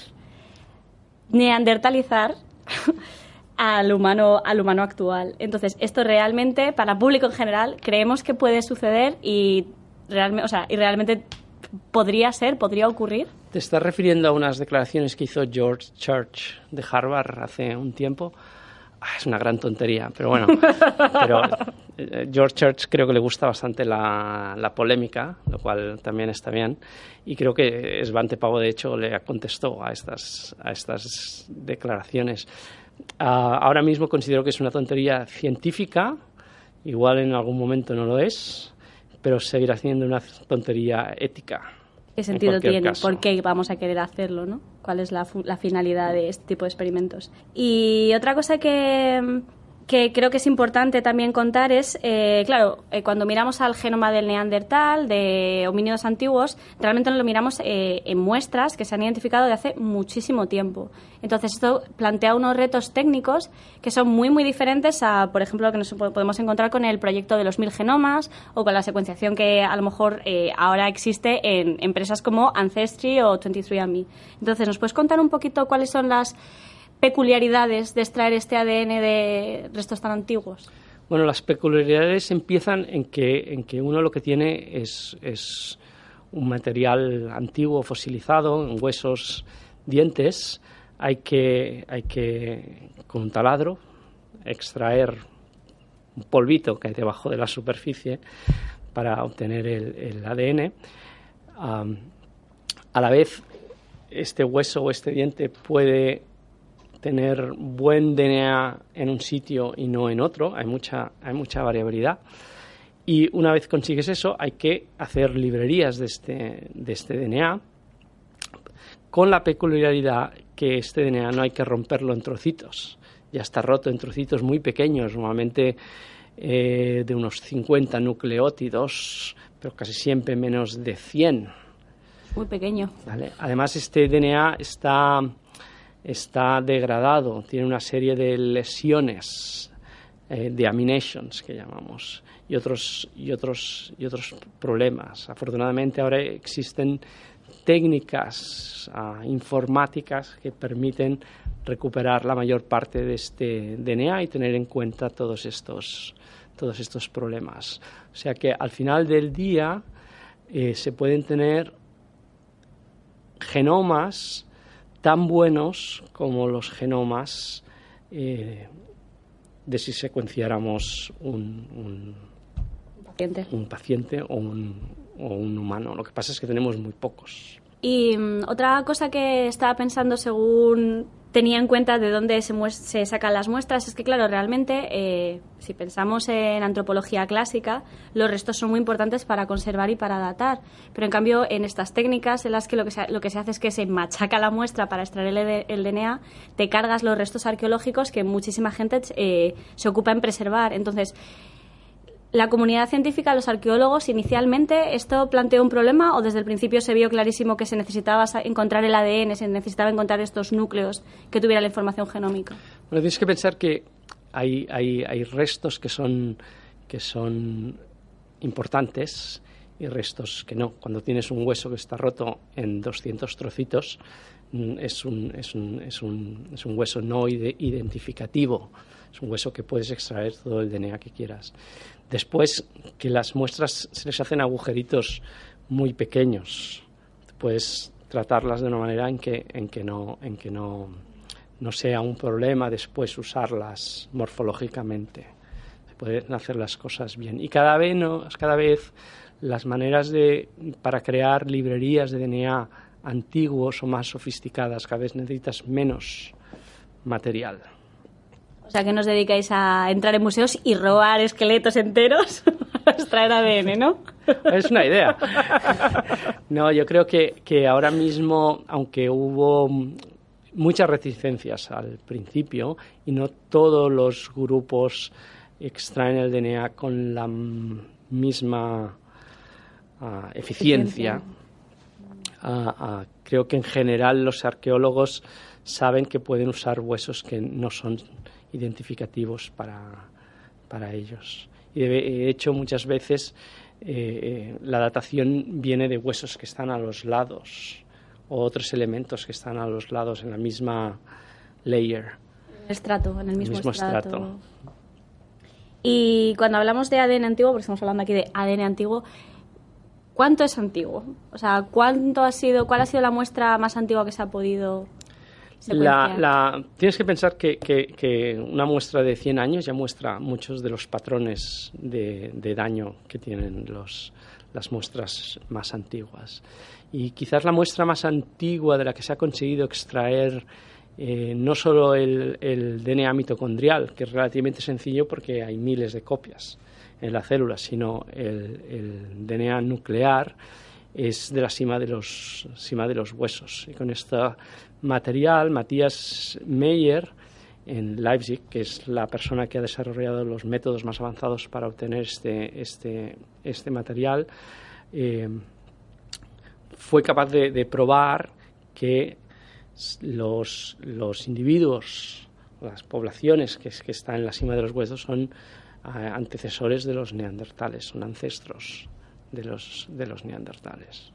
neandertalizar al humano, al humano actual. Entonces, esto realmente, para público en general, creemos que puede suceder y, realmente, o sea, y realmente podría ser, podría ocurrir. Te estás refiriendo a unas declaraciones que hizo George Church de Harvard hace un tiempo. Ah, es una gran tontería, pero bueno. pero eh, George Church creo que le gusta bastante la, la, polémica, lo cual también está bien. Y creo que Svante Pavo, de hecho, le contestó a estas, a estas declaraciones. Ah, ahora mismo considero que es una tontería científica, igual en algún momento no lo es, pero seguirá siendo una tontería ética. ¿Qué sentido tiene? ¿Por qué vamos a querer hacerlo? ¿Cuál es la finalidad de este tipo de experimentos? Y otra cosa que, que creo que es importante también contar es, eh, claro, eh, cuando miramos al genoma del neandertal, de homínidos antiguos, realmente lo miramos eh, en muestras que se han identificado de hace muchísimo tiempo. Entonces, esto plantea unos retos técnicos que son muy, muy diferentes a, por ejemplo, lo que nos podemos encontrar con el proyecto de los mil genomas o con la secuenciación que a lo mejor ahora existe en empresas como Ancestry o 23andMe. Entonces, ¿nos puedes contar un poquito cuáles son las peculiaridades de extraer este ADN de restos tan antiguos? Bueno, las peculiaridades empiezan en que, en que uno lo que tiene es, un material antiguo, fosilizado, en huesos, dientes. Hay que, hay que, con un taladro, extraer un polvito que hay debajo de la superficie para obtener el, ADN. a la vez, este hueso o este diente puede tener buen DNA en un sitio y no en otro, hay mucha, hay mucha variabilidad. Y una vez consigues eso, hay que hacer librerías de este, de este DNA con la peculiaridad que este DNA no hay que romperlo en trocitos. Ya está roto en trocitos muy pequeños, normalmente eh, de unos 50 nucleótidos, pero casi siempre menos de 100. Muy pequeño. Además, este DNA está está degradado, tiene una serie de lesiones, eh, de aminations que llamamos, y otros, y, otros, y otros problemas. Afortunadamente ahora existen técnicas ah, informáticas que permiten recuperar la mayor parte de este DNA y tener en cuenta todos estos, todos estos problemas. O sea que al final del día eh, se pueden tener genomas tan buenos como los genomas eh, de si secuenciáramos un, paciente. o un humano. Lo que pasa es que tenemos muy pocos. Y mm, otra cosa que estaba pensando según tenía en cuenta de dónde se, se, sacan las muestras. Es que, claro, realmente, eh, si pensamos en antropología clásica, los restos son muy importantes para conservar y para datar. Pero, en cambio, en estas técnicas en las que lo que se, lo que se hace es que se machaca la muestra para extraer el, DNA, te cargas los restos arqueológicos que muchísima gente eh, se ocupa en preservar. Entonces, la comunidad científica, los arqueólogos, inicialmente esto planteó un problema o desde el principio se vio clarísimo que se necesitaba encontrar el ADN, se necesitaba encontrar estos núcleos que tuviera la información genómica. Bueno, tienes que pensar que hay, restos que son, importantes y restos que no. Cuando tienes un hueso que está roto en 200 trocitos, mm, es un, es un, es un, es un hueso no identificativo. Es un hueso que puedes extraer todo el DNA que quieras. Después, que las muestras se les hacen agujeritos muy pequeños. Puedes tratarlas de una manera en que, no, no sea un problema después usarlas morfológicamente. Se pueden hacer las cosas bien. Y cada vez, ¿no? cada vez las maneras de, para crear librerías de DNA antiguos o más sofisticadas, cada vez necesitas menos material. O sea, que nos dedicáis a entrar en museos y robar esqueletos enteros para extraer ADN, ¿no? Es una idea. No, yo creo que, que ahora mismo, aunque hubo muchas reticencias al principio y no todos los grupos extraen el DNA con la misma ah, eficiencia. Ah, ah, creo que en general los arqueólogos saben que pueden usar huesos que no son identificativos para, ellos. Y de hecho, muchas veces eh, eh, la datación viene de huesos que están a los lados o otros elementos que están a los lados en la misma layer. estrato, en el mismo, estrato. Y cuando hablamos de ADN antiguo, porque estamos hablando aquí de ADN antiguo, ¿cuánto es antiguo? O sea, ¿cuánto ha sido, ¿cuál ha sido la muestra más antigua que se ha podido la, tienes que pensar que, una muestra de 100 años ya muestra muchos de los patrones de, daño que tienen las muestras más antiguas. Y quizás la muestra más antigua de la que se ha conseguido extraer eh, no solo el, DNA mitocondrial, que es relativamente sencillo porque hay miles de copias en la célula, sino el, el DNA nuclear es de la cima de los, cima de los huesos. Y con esta material, Matías Meyer, en Leipzig, que es la persona que ha desarrollado los métodos más avanzados para obtener este, este, este material, eh, fue capaz de, probar que los, individuos, las poblaciones que, están en la cima de los huesos son eh, antecesores de los neandertales, son ancestros de los, de los neandertales.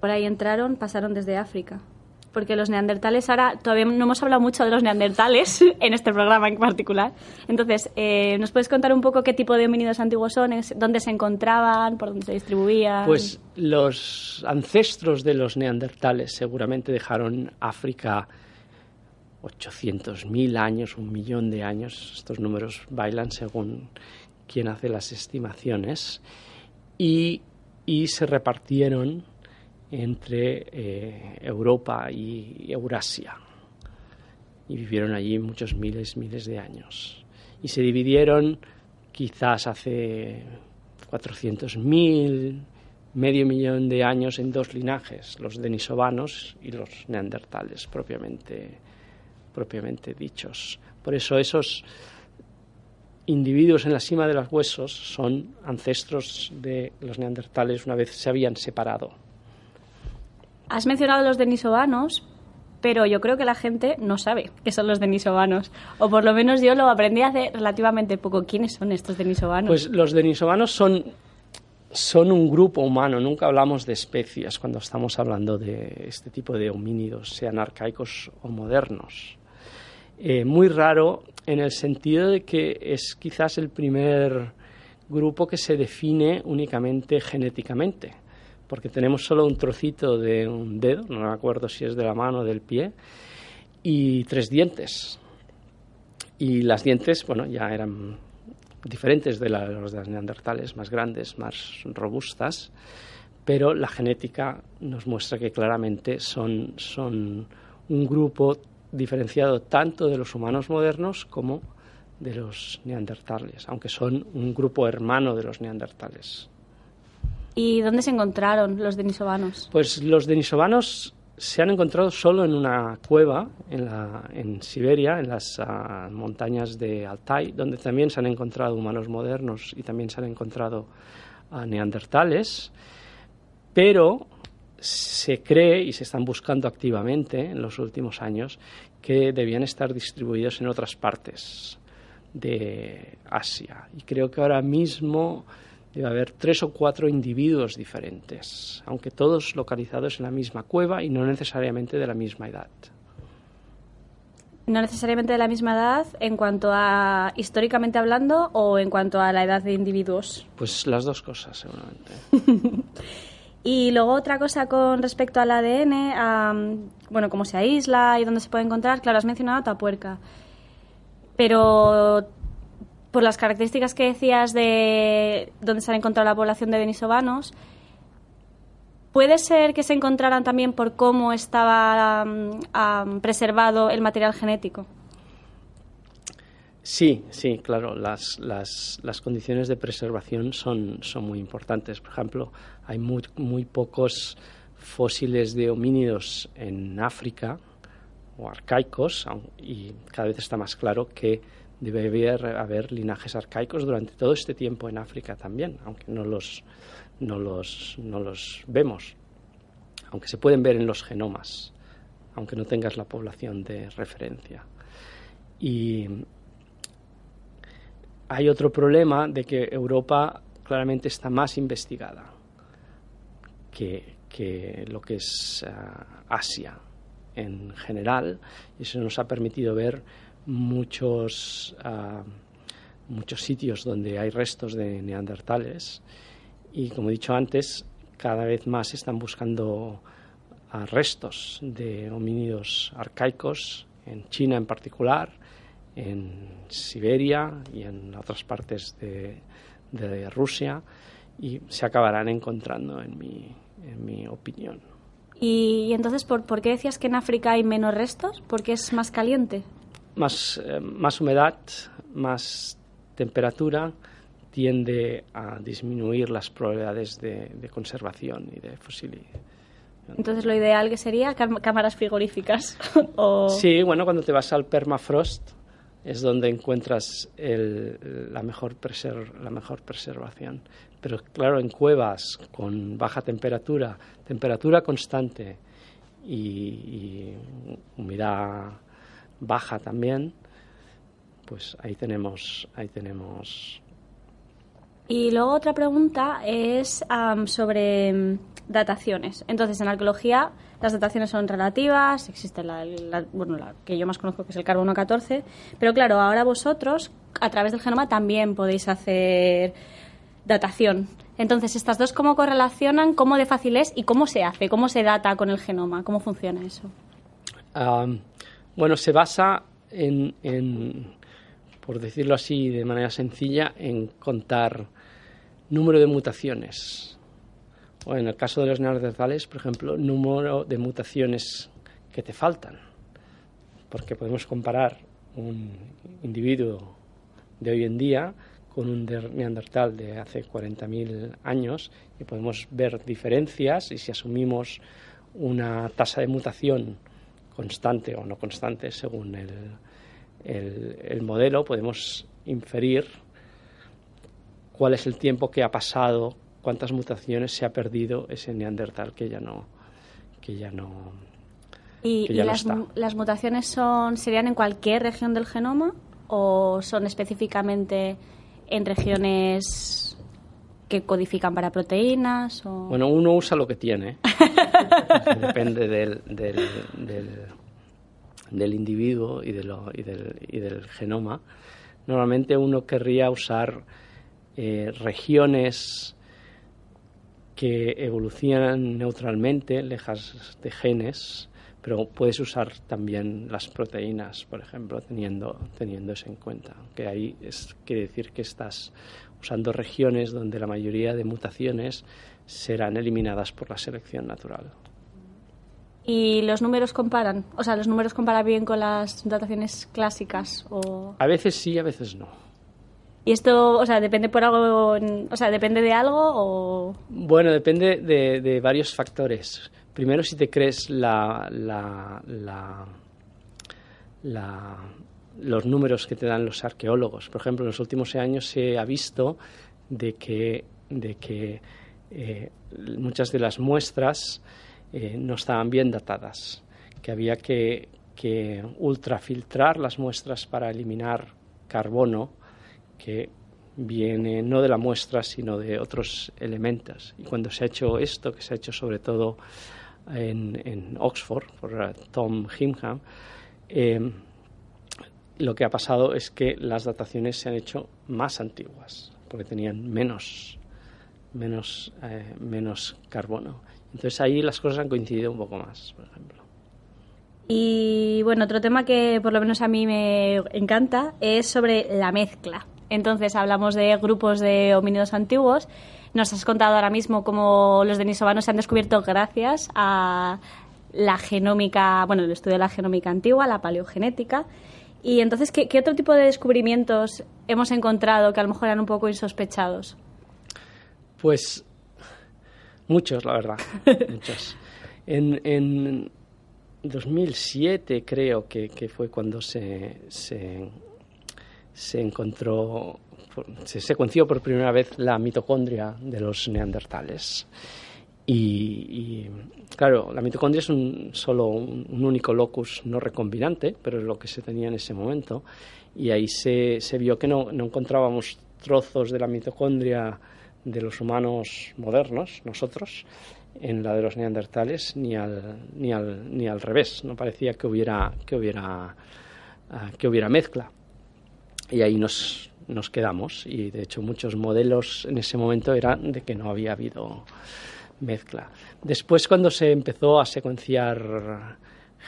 Por ahí entraron, pasaron desde África porque los neandertales ahora todavía no hemos hablado mucho de los neandertales en este programa en particular. Entonces, eh, ¿nos puedes contar un poco qué tipo de homínidos antiguos son, dónde se encontraban, por dónde se distribuían? Pues los ancestros de los neandertales seguramente dejaron África 800.000 años, un millón de años. Estos números bailan según quien hace las estimaciones. Y, y se repartieron entre eh, Europa y Eurasia. Y vivieron allí muchos miles, miles de años. Y se dividieron quizás hace mil medio millón de años en dos linajes, los denisovanos y los neandertales propiamente, propiamente dichos. Por eso esos individuos en la cima de los huesos son ancestros de los neandertales una vez se habían separado Has mencionado los denisovanos, pero yo creo que la gente no sabe qué son los denisovanos. o por lo menos yo lo aprendí hace relativamente poco. ¿Quiénes son estos denisovanos? Pues los denisovanos son, un grupo humano, nunca hablamos de especies cuando estamos hablando de este tipo de homínidos, sean arcaicos o modernos. Eh, muy raro en el sentido de que es quizás el primer grupo que se define únicamente genéticamente porque tenemos solo un trocito de un dedo, no me acuerdo si es de la mano o del pie, y tres dientes. Y las dientes, bueno, ya eran diferentes de los de las neandertales, más grandes, más robustas, pero la genética nos muestra que claramente son un grupo diferenciado tanto de los humanos modernos como de los neandertales, aunque son un grupo hermano de los neandertales. ¿Y dónde se encontraron los denisovanos? Pues los denisovanos se han encontrado solo en una cueva en, Siberia, en las ah, montañas de Altai, donde también se han encontrado humanos modernos y también se han encontrado ah, neandertales, pero se cree y se están buscando activamente en los últimos años que debían estar distribuidos en otras partes de Asia. Y creo que ahora mismo debe haber tres o cuatro individuos diferentes, aunque todos localizados en la misma cueva y no necesariamente de la misma edad. No necesariamente de la misma edad en cuanto a históricamente hablando o en cuanto a la edad de individuos. Pues las dos cosas, seguramente. y luego otra cosa con respecto al ADN, bueno, cómo se aísla y dónde se puede encontrar. Claro, has mencionado Tapuerca, pero por las características que decías de dónde se ha encontrado la población de denisovanos, ¿puede ser que se encontraran también por cómo estaba mm, preservado el material genético? Sí, sí, claro, las, condiciones de preservación son, son, muy importantes. Por ejemplo, hay muy, muy pocos fósiles de homínidos en África o arcaicos, y cada vez está más claro que debe haber, linajes arcaicos durante todo este tiempo en África también, aunque no los, los, vemos, aunque se pueden ver en los genomas, aunque no tengas la población de referencia. Y hay otro problema de que Europa claramente está más investigada que, lo que es ah, Asia en general. y Eso nos ha permitido ver muchos, ah, muchos sitios donde hay restos de neandertales y, como he dicho antes, cada vez más están buscando ah, restos de homínidos arcaicos, en China en particular, en Siberia y en otras partes de, Rusia, y se acabarán encontrando, en mi, en mi opinión. Y, entonces, ¿por, ¿por, qué decías que en África hay menos restos? ¿Porque es más caliente? Eh, más, humedad, más temperatura, tiende a disminuir las probabilidades de, conservación y de fosilización. Entonces lo ideal que sería cámaras frigoríficas. Sí, bueno, cuando te vas al permafrost es donde encuentras la, mejor preservación. Pero claro, en cuevas con baja temperatura, temperatura constante y, y humedad baja también, pues ahí tenemos, ahí tenemos. Y luego otra pregunta es sobre mm, dataciones. Entonces, en arqueología las dataciones son relativas, existe la, la que yo más conozco que es el carbono 14, pero claro, ahora vosotros a través del genoma también podéis hacer datación. Entonces, estas dos cómo correlacionan, cómo de fácil es y cómo se hace, cómo se data con el genoma, cómo funciona eso. Bueno, se basa en, por decirlo así de manera sencilla, en contar número de mutaciones. O en el caso de los neandertales, por ejemplo, número de mutaciones que te faltan. Porque podemos comparar un individuo de hoy en día con un neandertal de hace 40.000 años y podemos ver diferencias y si asumimos una tasa de mutación constante o no constante según el, modelo, podemos inferir cuál es el tiempo que ha pasado, cuántas mutaciones se ha perdido ese neandertal que ya no que ya no y, las, las, mutaciones son serían en cualquier región del genoma o son específicamente en regiones que codifican para proteínas bueno uno usa lo que tiene Depende del, individuo y, y, del, genoma. Normalmente uno querría usar eh, regiones que evolucionan neutralmente, lejas de genes, pero puedes usar también las proteínas, por ejemplo, teniendo, teniendo eso en cuenta. Que ahí es, quiere decir que estás usando regiones donde la mayoría de mutaciones serán eliminadas por la selección natural. ¿Y los números comparan? O sea, ¿los números comparan bien con las dataciones clásicas? O... A veces sí, a veces no. ¿Y esto, o sea, depende por algo, o sea, depende de algo o...? Bueno, depende de, varios factores. Primero, si te crees la, los números que te dan los arqueólogos. Por ejemplo, en los últimos años se ha visto de que, de que eh, muchas de las muestras eh, no estaban bien datadas, que había que, ultrafiltrar las muestras para eliminar carbono que viene no de la muestra, sino de otros elementos. Y cuando se ha hecho esto, que se ha hecho sobre todo en, Oxford, por eh, Tom Himham, em, lo que ha pasado es que las dataciones se han hecho más antiguas, porque tenían menos menos, eh, menos carbono. Entonces ahí las cosas han coincidido un poco más, por ejemplo. Y bueno, otro tema que por lo menos a mí me encanta es sobre la mezcla. Entonces hablamos de grupos de homínidos antiguos. Nos has contado ahora mismo cómo los denisovanos se han descubierto gracias a la genómica, bueno, el estudio de la genómica antigua, la paleogenética. Y entonces, qué otro tipo de descubrimientos hemos encontrado que a lo mejor eran un poco insospechados? Pues muchos, la verdad, muchos. En, 2007 creo que, fue cuando se, encontró, se secuenció por primera vez la mitocondria de los neandertales. Y, claro, la mitocondria es un, solo un, único locus no recombinante, pero es lo que se tenía en ese momento. Y ahí se, vio que no, no, encontrábamos trozos de la mitocondria de los humanos modernos, nosotros, en la de los neandertales, ni al, ni al, ni al revés. No parecía que hubiera, que hubiera, ah, que hubiera mezcla. Y ahí nos, quedamos. Y de hecho muchos modelos en ese momento eran de que no había habido mezcla. Después cuando se empezó a secuenciar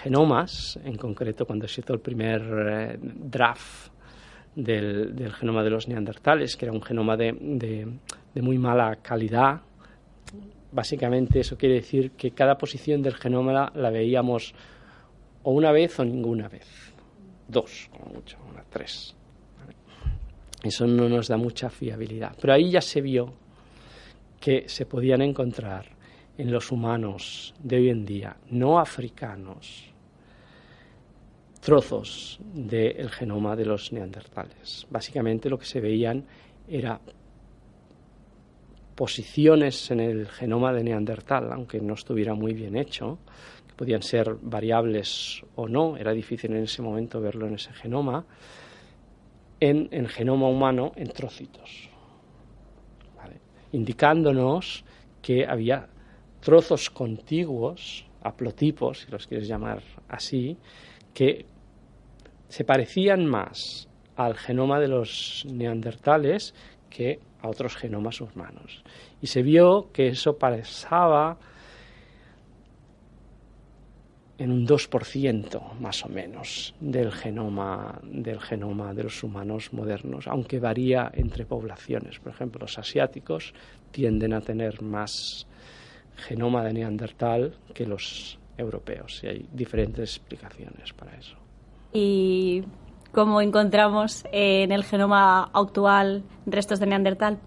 genomas, en concreto cuando se hizo el primer eh, draft del, genoma de los neandertales, que era un genoma de de muy mala calidad. Básicamente eso quiere decir que cada posición del genoma la veíamos o una vez o ninguna vez. Dos, como mucho, una, tres. Eso no nos da mucha fiabilidad. Pero ahí ya se vio que se podían encontrar en los humanos de hoy en día, no africanos, trozos del genoma de los neandertales. Básicamente lo que se veían era posiciones en el genoma de Neandertal, aunque no estuviera muy bien hecho, que podían ser variables o no, era difícil en ese momento verlo en ese genoma, en el genoma humano en trocitos, indicándonos que había trozos contiguos, haplotipos, si los quieres llamar así, que se parecían más al genoma de los neandertales que a otros genomas humanos. Y se vio que eso pasaba en un 2% más o menos del genoma, del genoma de los humanos modernos, aunque varía entre poblaciones. Por ejemplo, los asiáticos tienden a tener más genoma de neandertal que los europeos y hay diferentes explicaciones para eso. Y cómo encontramos eh, en el genoma actual restos de neandertal?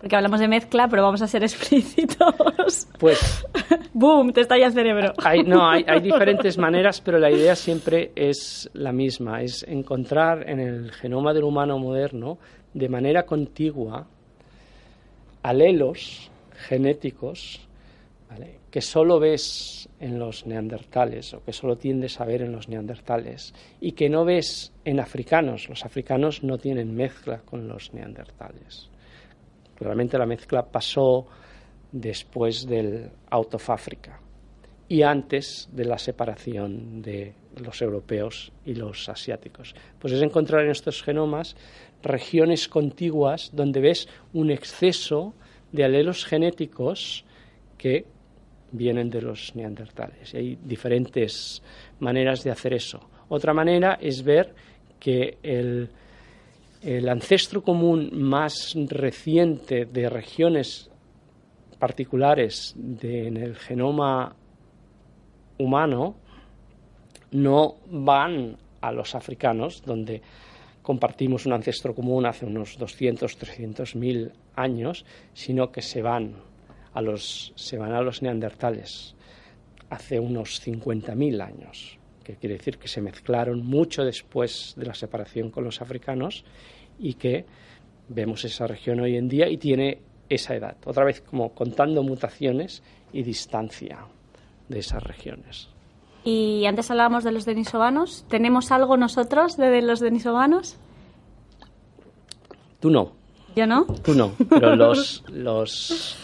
Porque hablamos de mezcla, pero vamos a ser explícitos. Pues. ¡Boom! Te estalla el cerebro. no, hay, hay, diferentes maneras, pero la idea siempre es la misma: es encontrar en el genoma del humano moderno, de manera contigua, alelos genéticos ¿vale? que solo ves en los neandertales o que solo tiendes a ver en los neandertales y que no ves en africanos. Los africanos no tienen mezcla con los neandertales. Claramente la mezcla pasó después del Out of Africa y antes de la separación de los europeos y los asiáticos. Pues es encontrar en estos genomas regiones contiguas donde ves un exceso de alelos genéticos que vienen de los neandertales. hay diferentes maneras de hacer eso. Otra manera es ver que el, ancestro común más reciente de regiones particulares en el genoma humano no van a los africanos, donde compartimos un ancestro común hace unos 200, 300 mil años, sino que se van a los, se van a los neandertales hace unos 50.000 años, que quiere decir que se mezclaron mucho después de la separación con los africanos y que vemos esa región hoy en día y tiene esa edad. Otra vez como contando mutaciones y distancia de esas regiones. Y antes hablábamos de los denisovanos. ¿Tenemos algo nosotros de los denisovanos? Tú no. ¿Yo no? Tú no. Pero los, los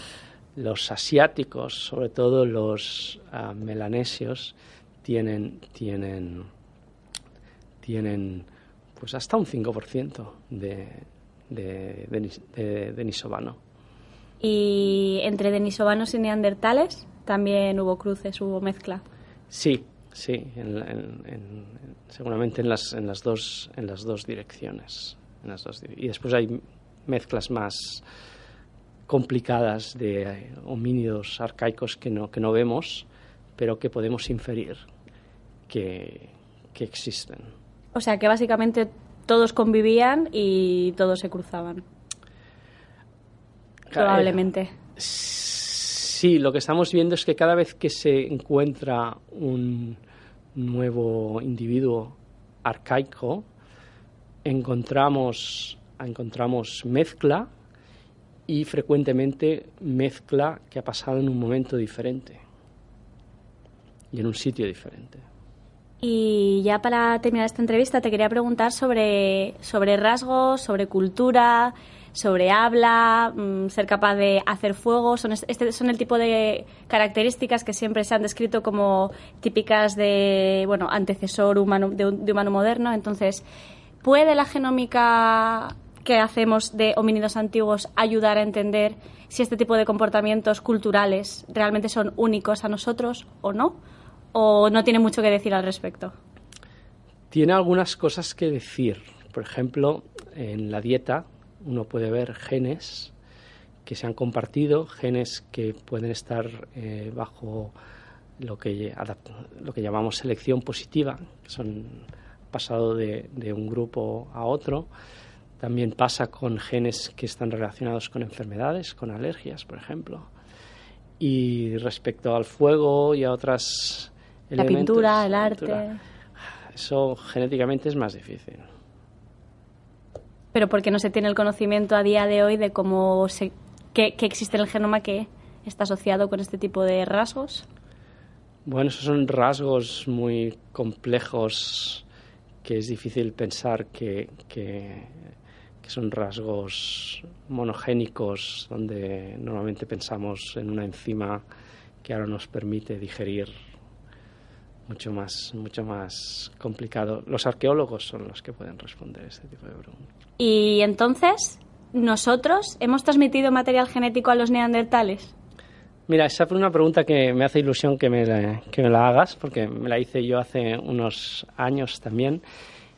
los asiáticos, sobre todo los ah, melanesios, tienen, tienen, tienen pues hasta un 5% de, de, denisovano. ¿Y entre denisovanos y neandertales también hubo cruces, hubo mezcla? Sí, sí, seguramente en las, en, las dos, en las dos direcciones. En las y después hay mezclas más complicadas de homínidos arcaicos que no, que no vemos, pero que podemos inferir que, existen. O sea, que básicamente todos convivían y todos se cruzaban. Probablemente. Eh, sí, lo que estamos viendo es que cada vez que se encuentra un nuevo individuo arcaico, encontramos, encontramos mezcla y frecuentemente mezcla que ha pasado en un momento diferente y en un sitio diferente. Y ya para terminar esta entrevista te quería preguntar sobre, sobre rasgos, sobre cultura, sobre habla, mm, ser capaz de hacer fuego. Son, este, son el tipo de características que siempre se han descrito como típicas de, bueno, antecesor humano, de, de humano moderno. Entonces, ¿puede la genómica ¿Qué hacemos de homínidos antiguos ayudar a entender si este tipo de comportamientos culturales realmente son únicos a nosotros o no? ¿O no tiene mucho que decir al respecto? Tiene algunas cosas que decir. Por ejemplo, en la dieta uno puede ver genes que se han compartido, genes que pueden estar eh, bajo lo que, lo llamamos selección positiva, que son pasado de un grupo a otro también pasa con genes que están relacionados con enfermedades, con alergias, por ejemplo. Y respecto al fuego y a otras... La pintura, el arte. eso genéticamente es más difícil. Pero porque no se tiene el conocimiento a día de hoy de cómo se, que, existe en el genoma que está asociado con este tipo de rasgos. Bueno, esos son rasgos muy complejos que es difícil pensar que que son rasgos monogénicos, donde normalmente pensamos en una enzima que ahora nos permite digerir mucho más, mucho más complicado. Los arqueólogos son los que pueden responder a este tipo de preguntas. ¿Y entonces nosotros hemos transmitido material genético a los neandertales? Mira, esa es una pregunta que me hace ilusión que me, que me la hagas, porque me la hice yo hace unos años también.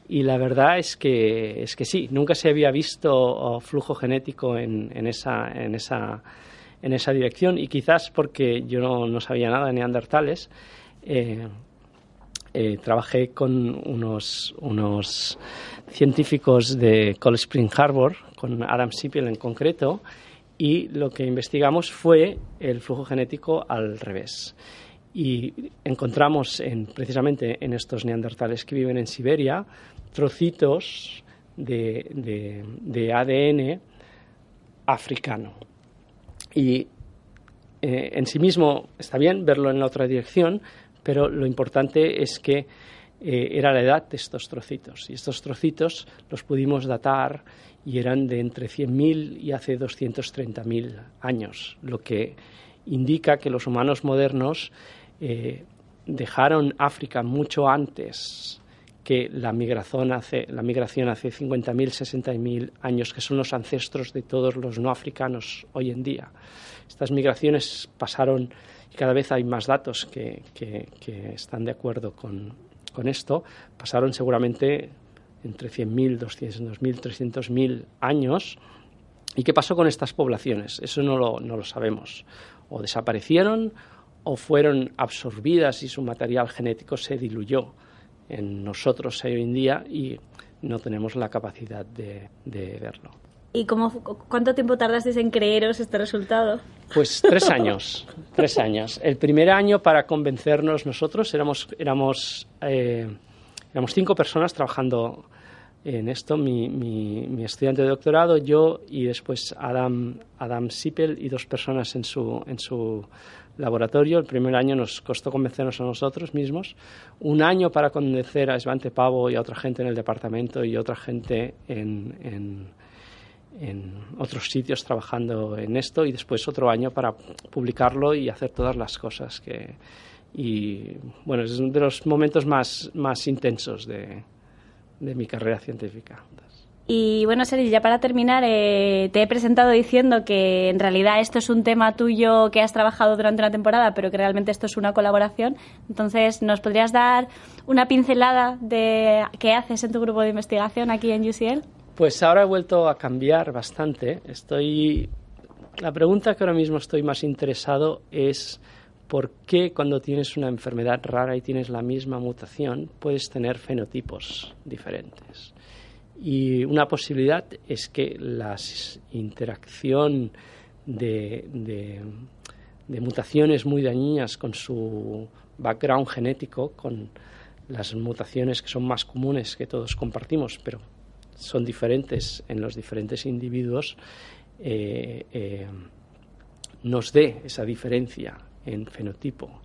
Y la verdad es que, es que sí, nunca se había visto oh, flujo genético en, esa, en, dirección y quizás porque yo no, sabía nada de neandertales, eh, eh, trabajé con unos, científicos de Cold Spring Harbor, con Adam Sipiel en concreto, y lo que investigamos fue el flujo genético al revés y encontramos precisamente en estos neandertales que viven en Siberia trocitos de, ADN africano. Y eh, en sí mismo está bien verlo en la otra dirección, pero lo importante es que eh, era la edad de estos trocitos. Y estos trocitos los pudimos datar y eran de entre 100.000 y hace 230.000 años, lo que indica que los humanos modernos eh, dejaron África mucho antes que la migración hace, la migración hace 50.000, 60.000 años, que son los ancestros de todos los no africanos hoy en día. Estas migraciones pasaron y cada vez hay más datos que, están de acuerdo con, esto. Pasaron seguramente entre 100.000, 200.000, 300.000 años. ¿Y qué pasó con estas poblaciones? Eso no lo sabemos. O desaparecieron o fueron absorbidas y su material genético se diluyó en nosotros hoy en día y no tenemos la capacidad de, de verlo. ¿Y cómo, cuánto tiempo tardasteis en creeros este resultado? Pues tres años, tres años. El primer año para convencernos nosotros éramos, éramos, eh, éramos cinco personas trabajando en esto, mi, mi, estudiante de doctorado, yo y después Adam, Adam Sippel y dos personas en su, en su laboratorio. El primer año nos costó convencernos a nosotros mismos. Un año para convencer a Svante Pavo y a otra gente en el departamento y otra gente en, otros sitios trabajando en esto. Y después otro año para publicarlo y hacer todas las cosas que. Y bueno, es uno de los momentos más, más intensos de mi carrera científica. Y bueno, Sergio, ya para terminar, eh, te he presentado diciendo que en realidad esto es un tema tuyo que has trabajado durante una temporada, pero que realmente esto es una colaboración. Entonces, ¿nos podrías dar una pincelada de qué haces en tu grupo de investigación aquí en UCL? Pues ahora he vuelto a cambiar bastante. La pregunta que ahora mismo estoy más interesado es por qué cuando tienes una enfermedad rara y tienes la misma mutación puedes tener fenotipos diferentes. Y una posibilidad es que la interacción de, mutaciones muy dañinas con su background genético, con las mutaciones que son más comunes que todos compartimos, pero son diferentes en los diferentes individuos, eh, eh, nos dé esa diferencia en fenotipo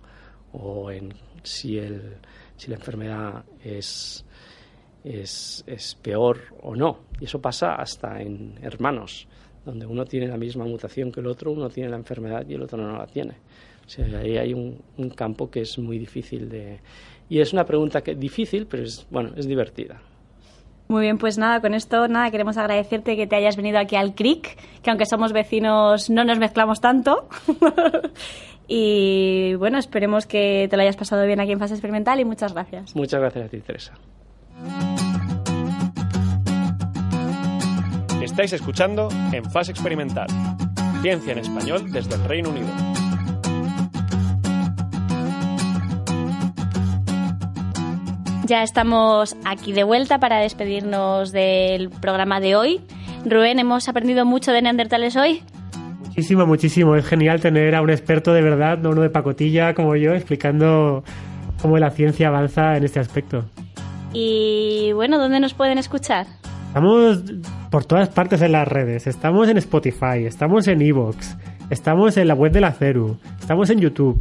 o en si, el, si la enfermedad es es, peor o no. Y eso pasa hasta en hermanos, donde uno tiene la misma mutación que el otro, uno tiene la enfermedad y el otro no la tiene. O sea, ahí hay un, campo que es muy difícil de... Y es una pregunta que difícil, pero es, bueno, es divertida. Muy bien, pues nada, con esto nada, queremos agradecerte que te hayas venido aquí al CRIC, que aunque somos vecinos no nos mezclamos tanto. y bueno, esperemos que te lo hayas pasado bien aquí en fase experimental y muchas gracias. Muchas gracias a ti, Teresa. Estáis escuchando En Fase Experimental, ciencia en español desde el Reino Unido. Ya estamos aquí de vuelta para despedirnos del programa de hoy. Rubén, hemos aprendido mucho de neandertales hoy. Muchísimo, muchísimo. Es genial tener a un experto de verdad, no uno de pacotilla como yo, explicando cómo la ciencia avanza en este aspecto. Y bueno, ¿dónde nos pueden escuchar? Estamos por todas partes en las redes. Estamos en Spotify, estamos en Evox, estamos en la web de la CERU, estamos en YouTube.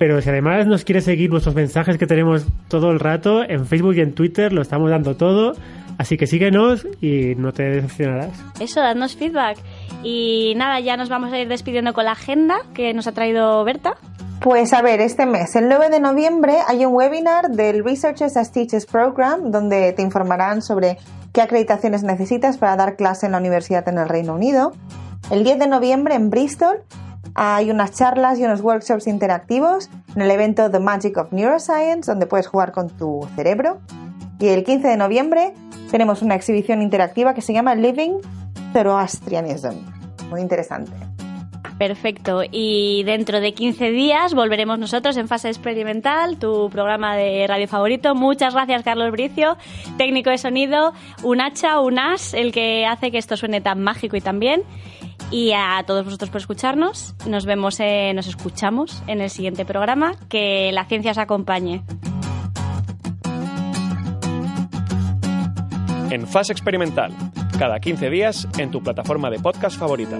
Pero si además nos quieres seguir nuestros mensajes que tenemos todo el rato, en Facebook y en Twitter lo estamos dando todo. Así que síguenos y no te decepcionarás. Eso, dadnos feedback. Y nada, ya nos vamos a ir despidiendo con la agenda que nos ha traído Berta. Pues a ver, este mes, el 9 de noviembre, hay un webinar del Researchers as Teachers Program donde te informarán sobre qué acreditaciones necesitas para dar clase en la universidad en el Reino Unido. El 10 de noviembre en Bristol hay unas charlas y unos workshops interactivos en el evento The Magic of Neuroscience donde puedes jugar con tu cerebro. Y el 15 de noviembre tenemos una exhibición interactiva que se llama Living Zoroastrianism. Muy interesante. Perfecto. Y dentro de 15 días volveremos nosotros en fase experimental, tu programa de radio favorito. Muchas gracias, Carlos Bricio, técnico de sonido, un hacha, un as, el que hace que esto suene tan mágico y tan bien. Y a todos vosotros por escucharnos. Nos vemos, eh, nos escuchamos en el siguiente programa. Que la ciencia os acompañe. En fase experimental, cada 15 días en tu plataforma de podcast favorita.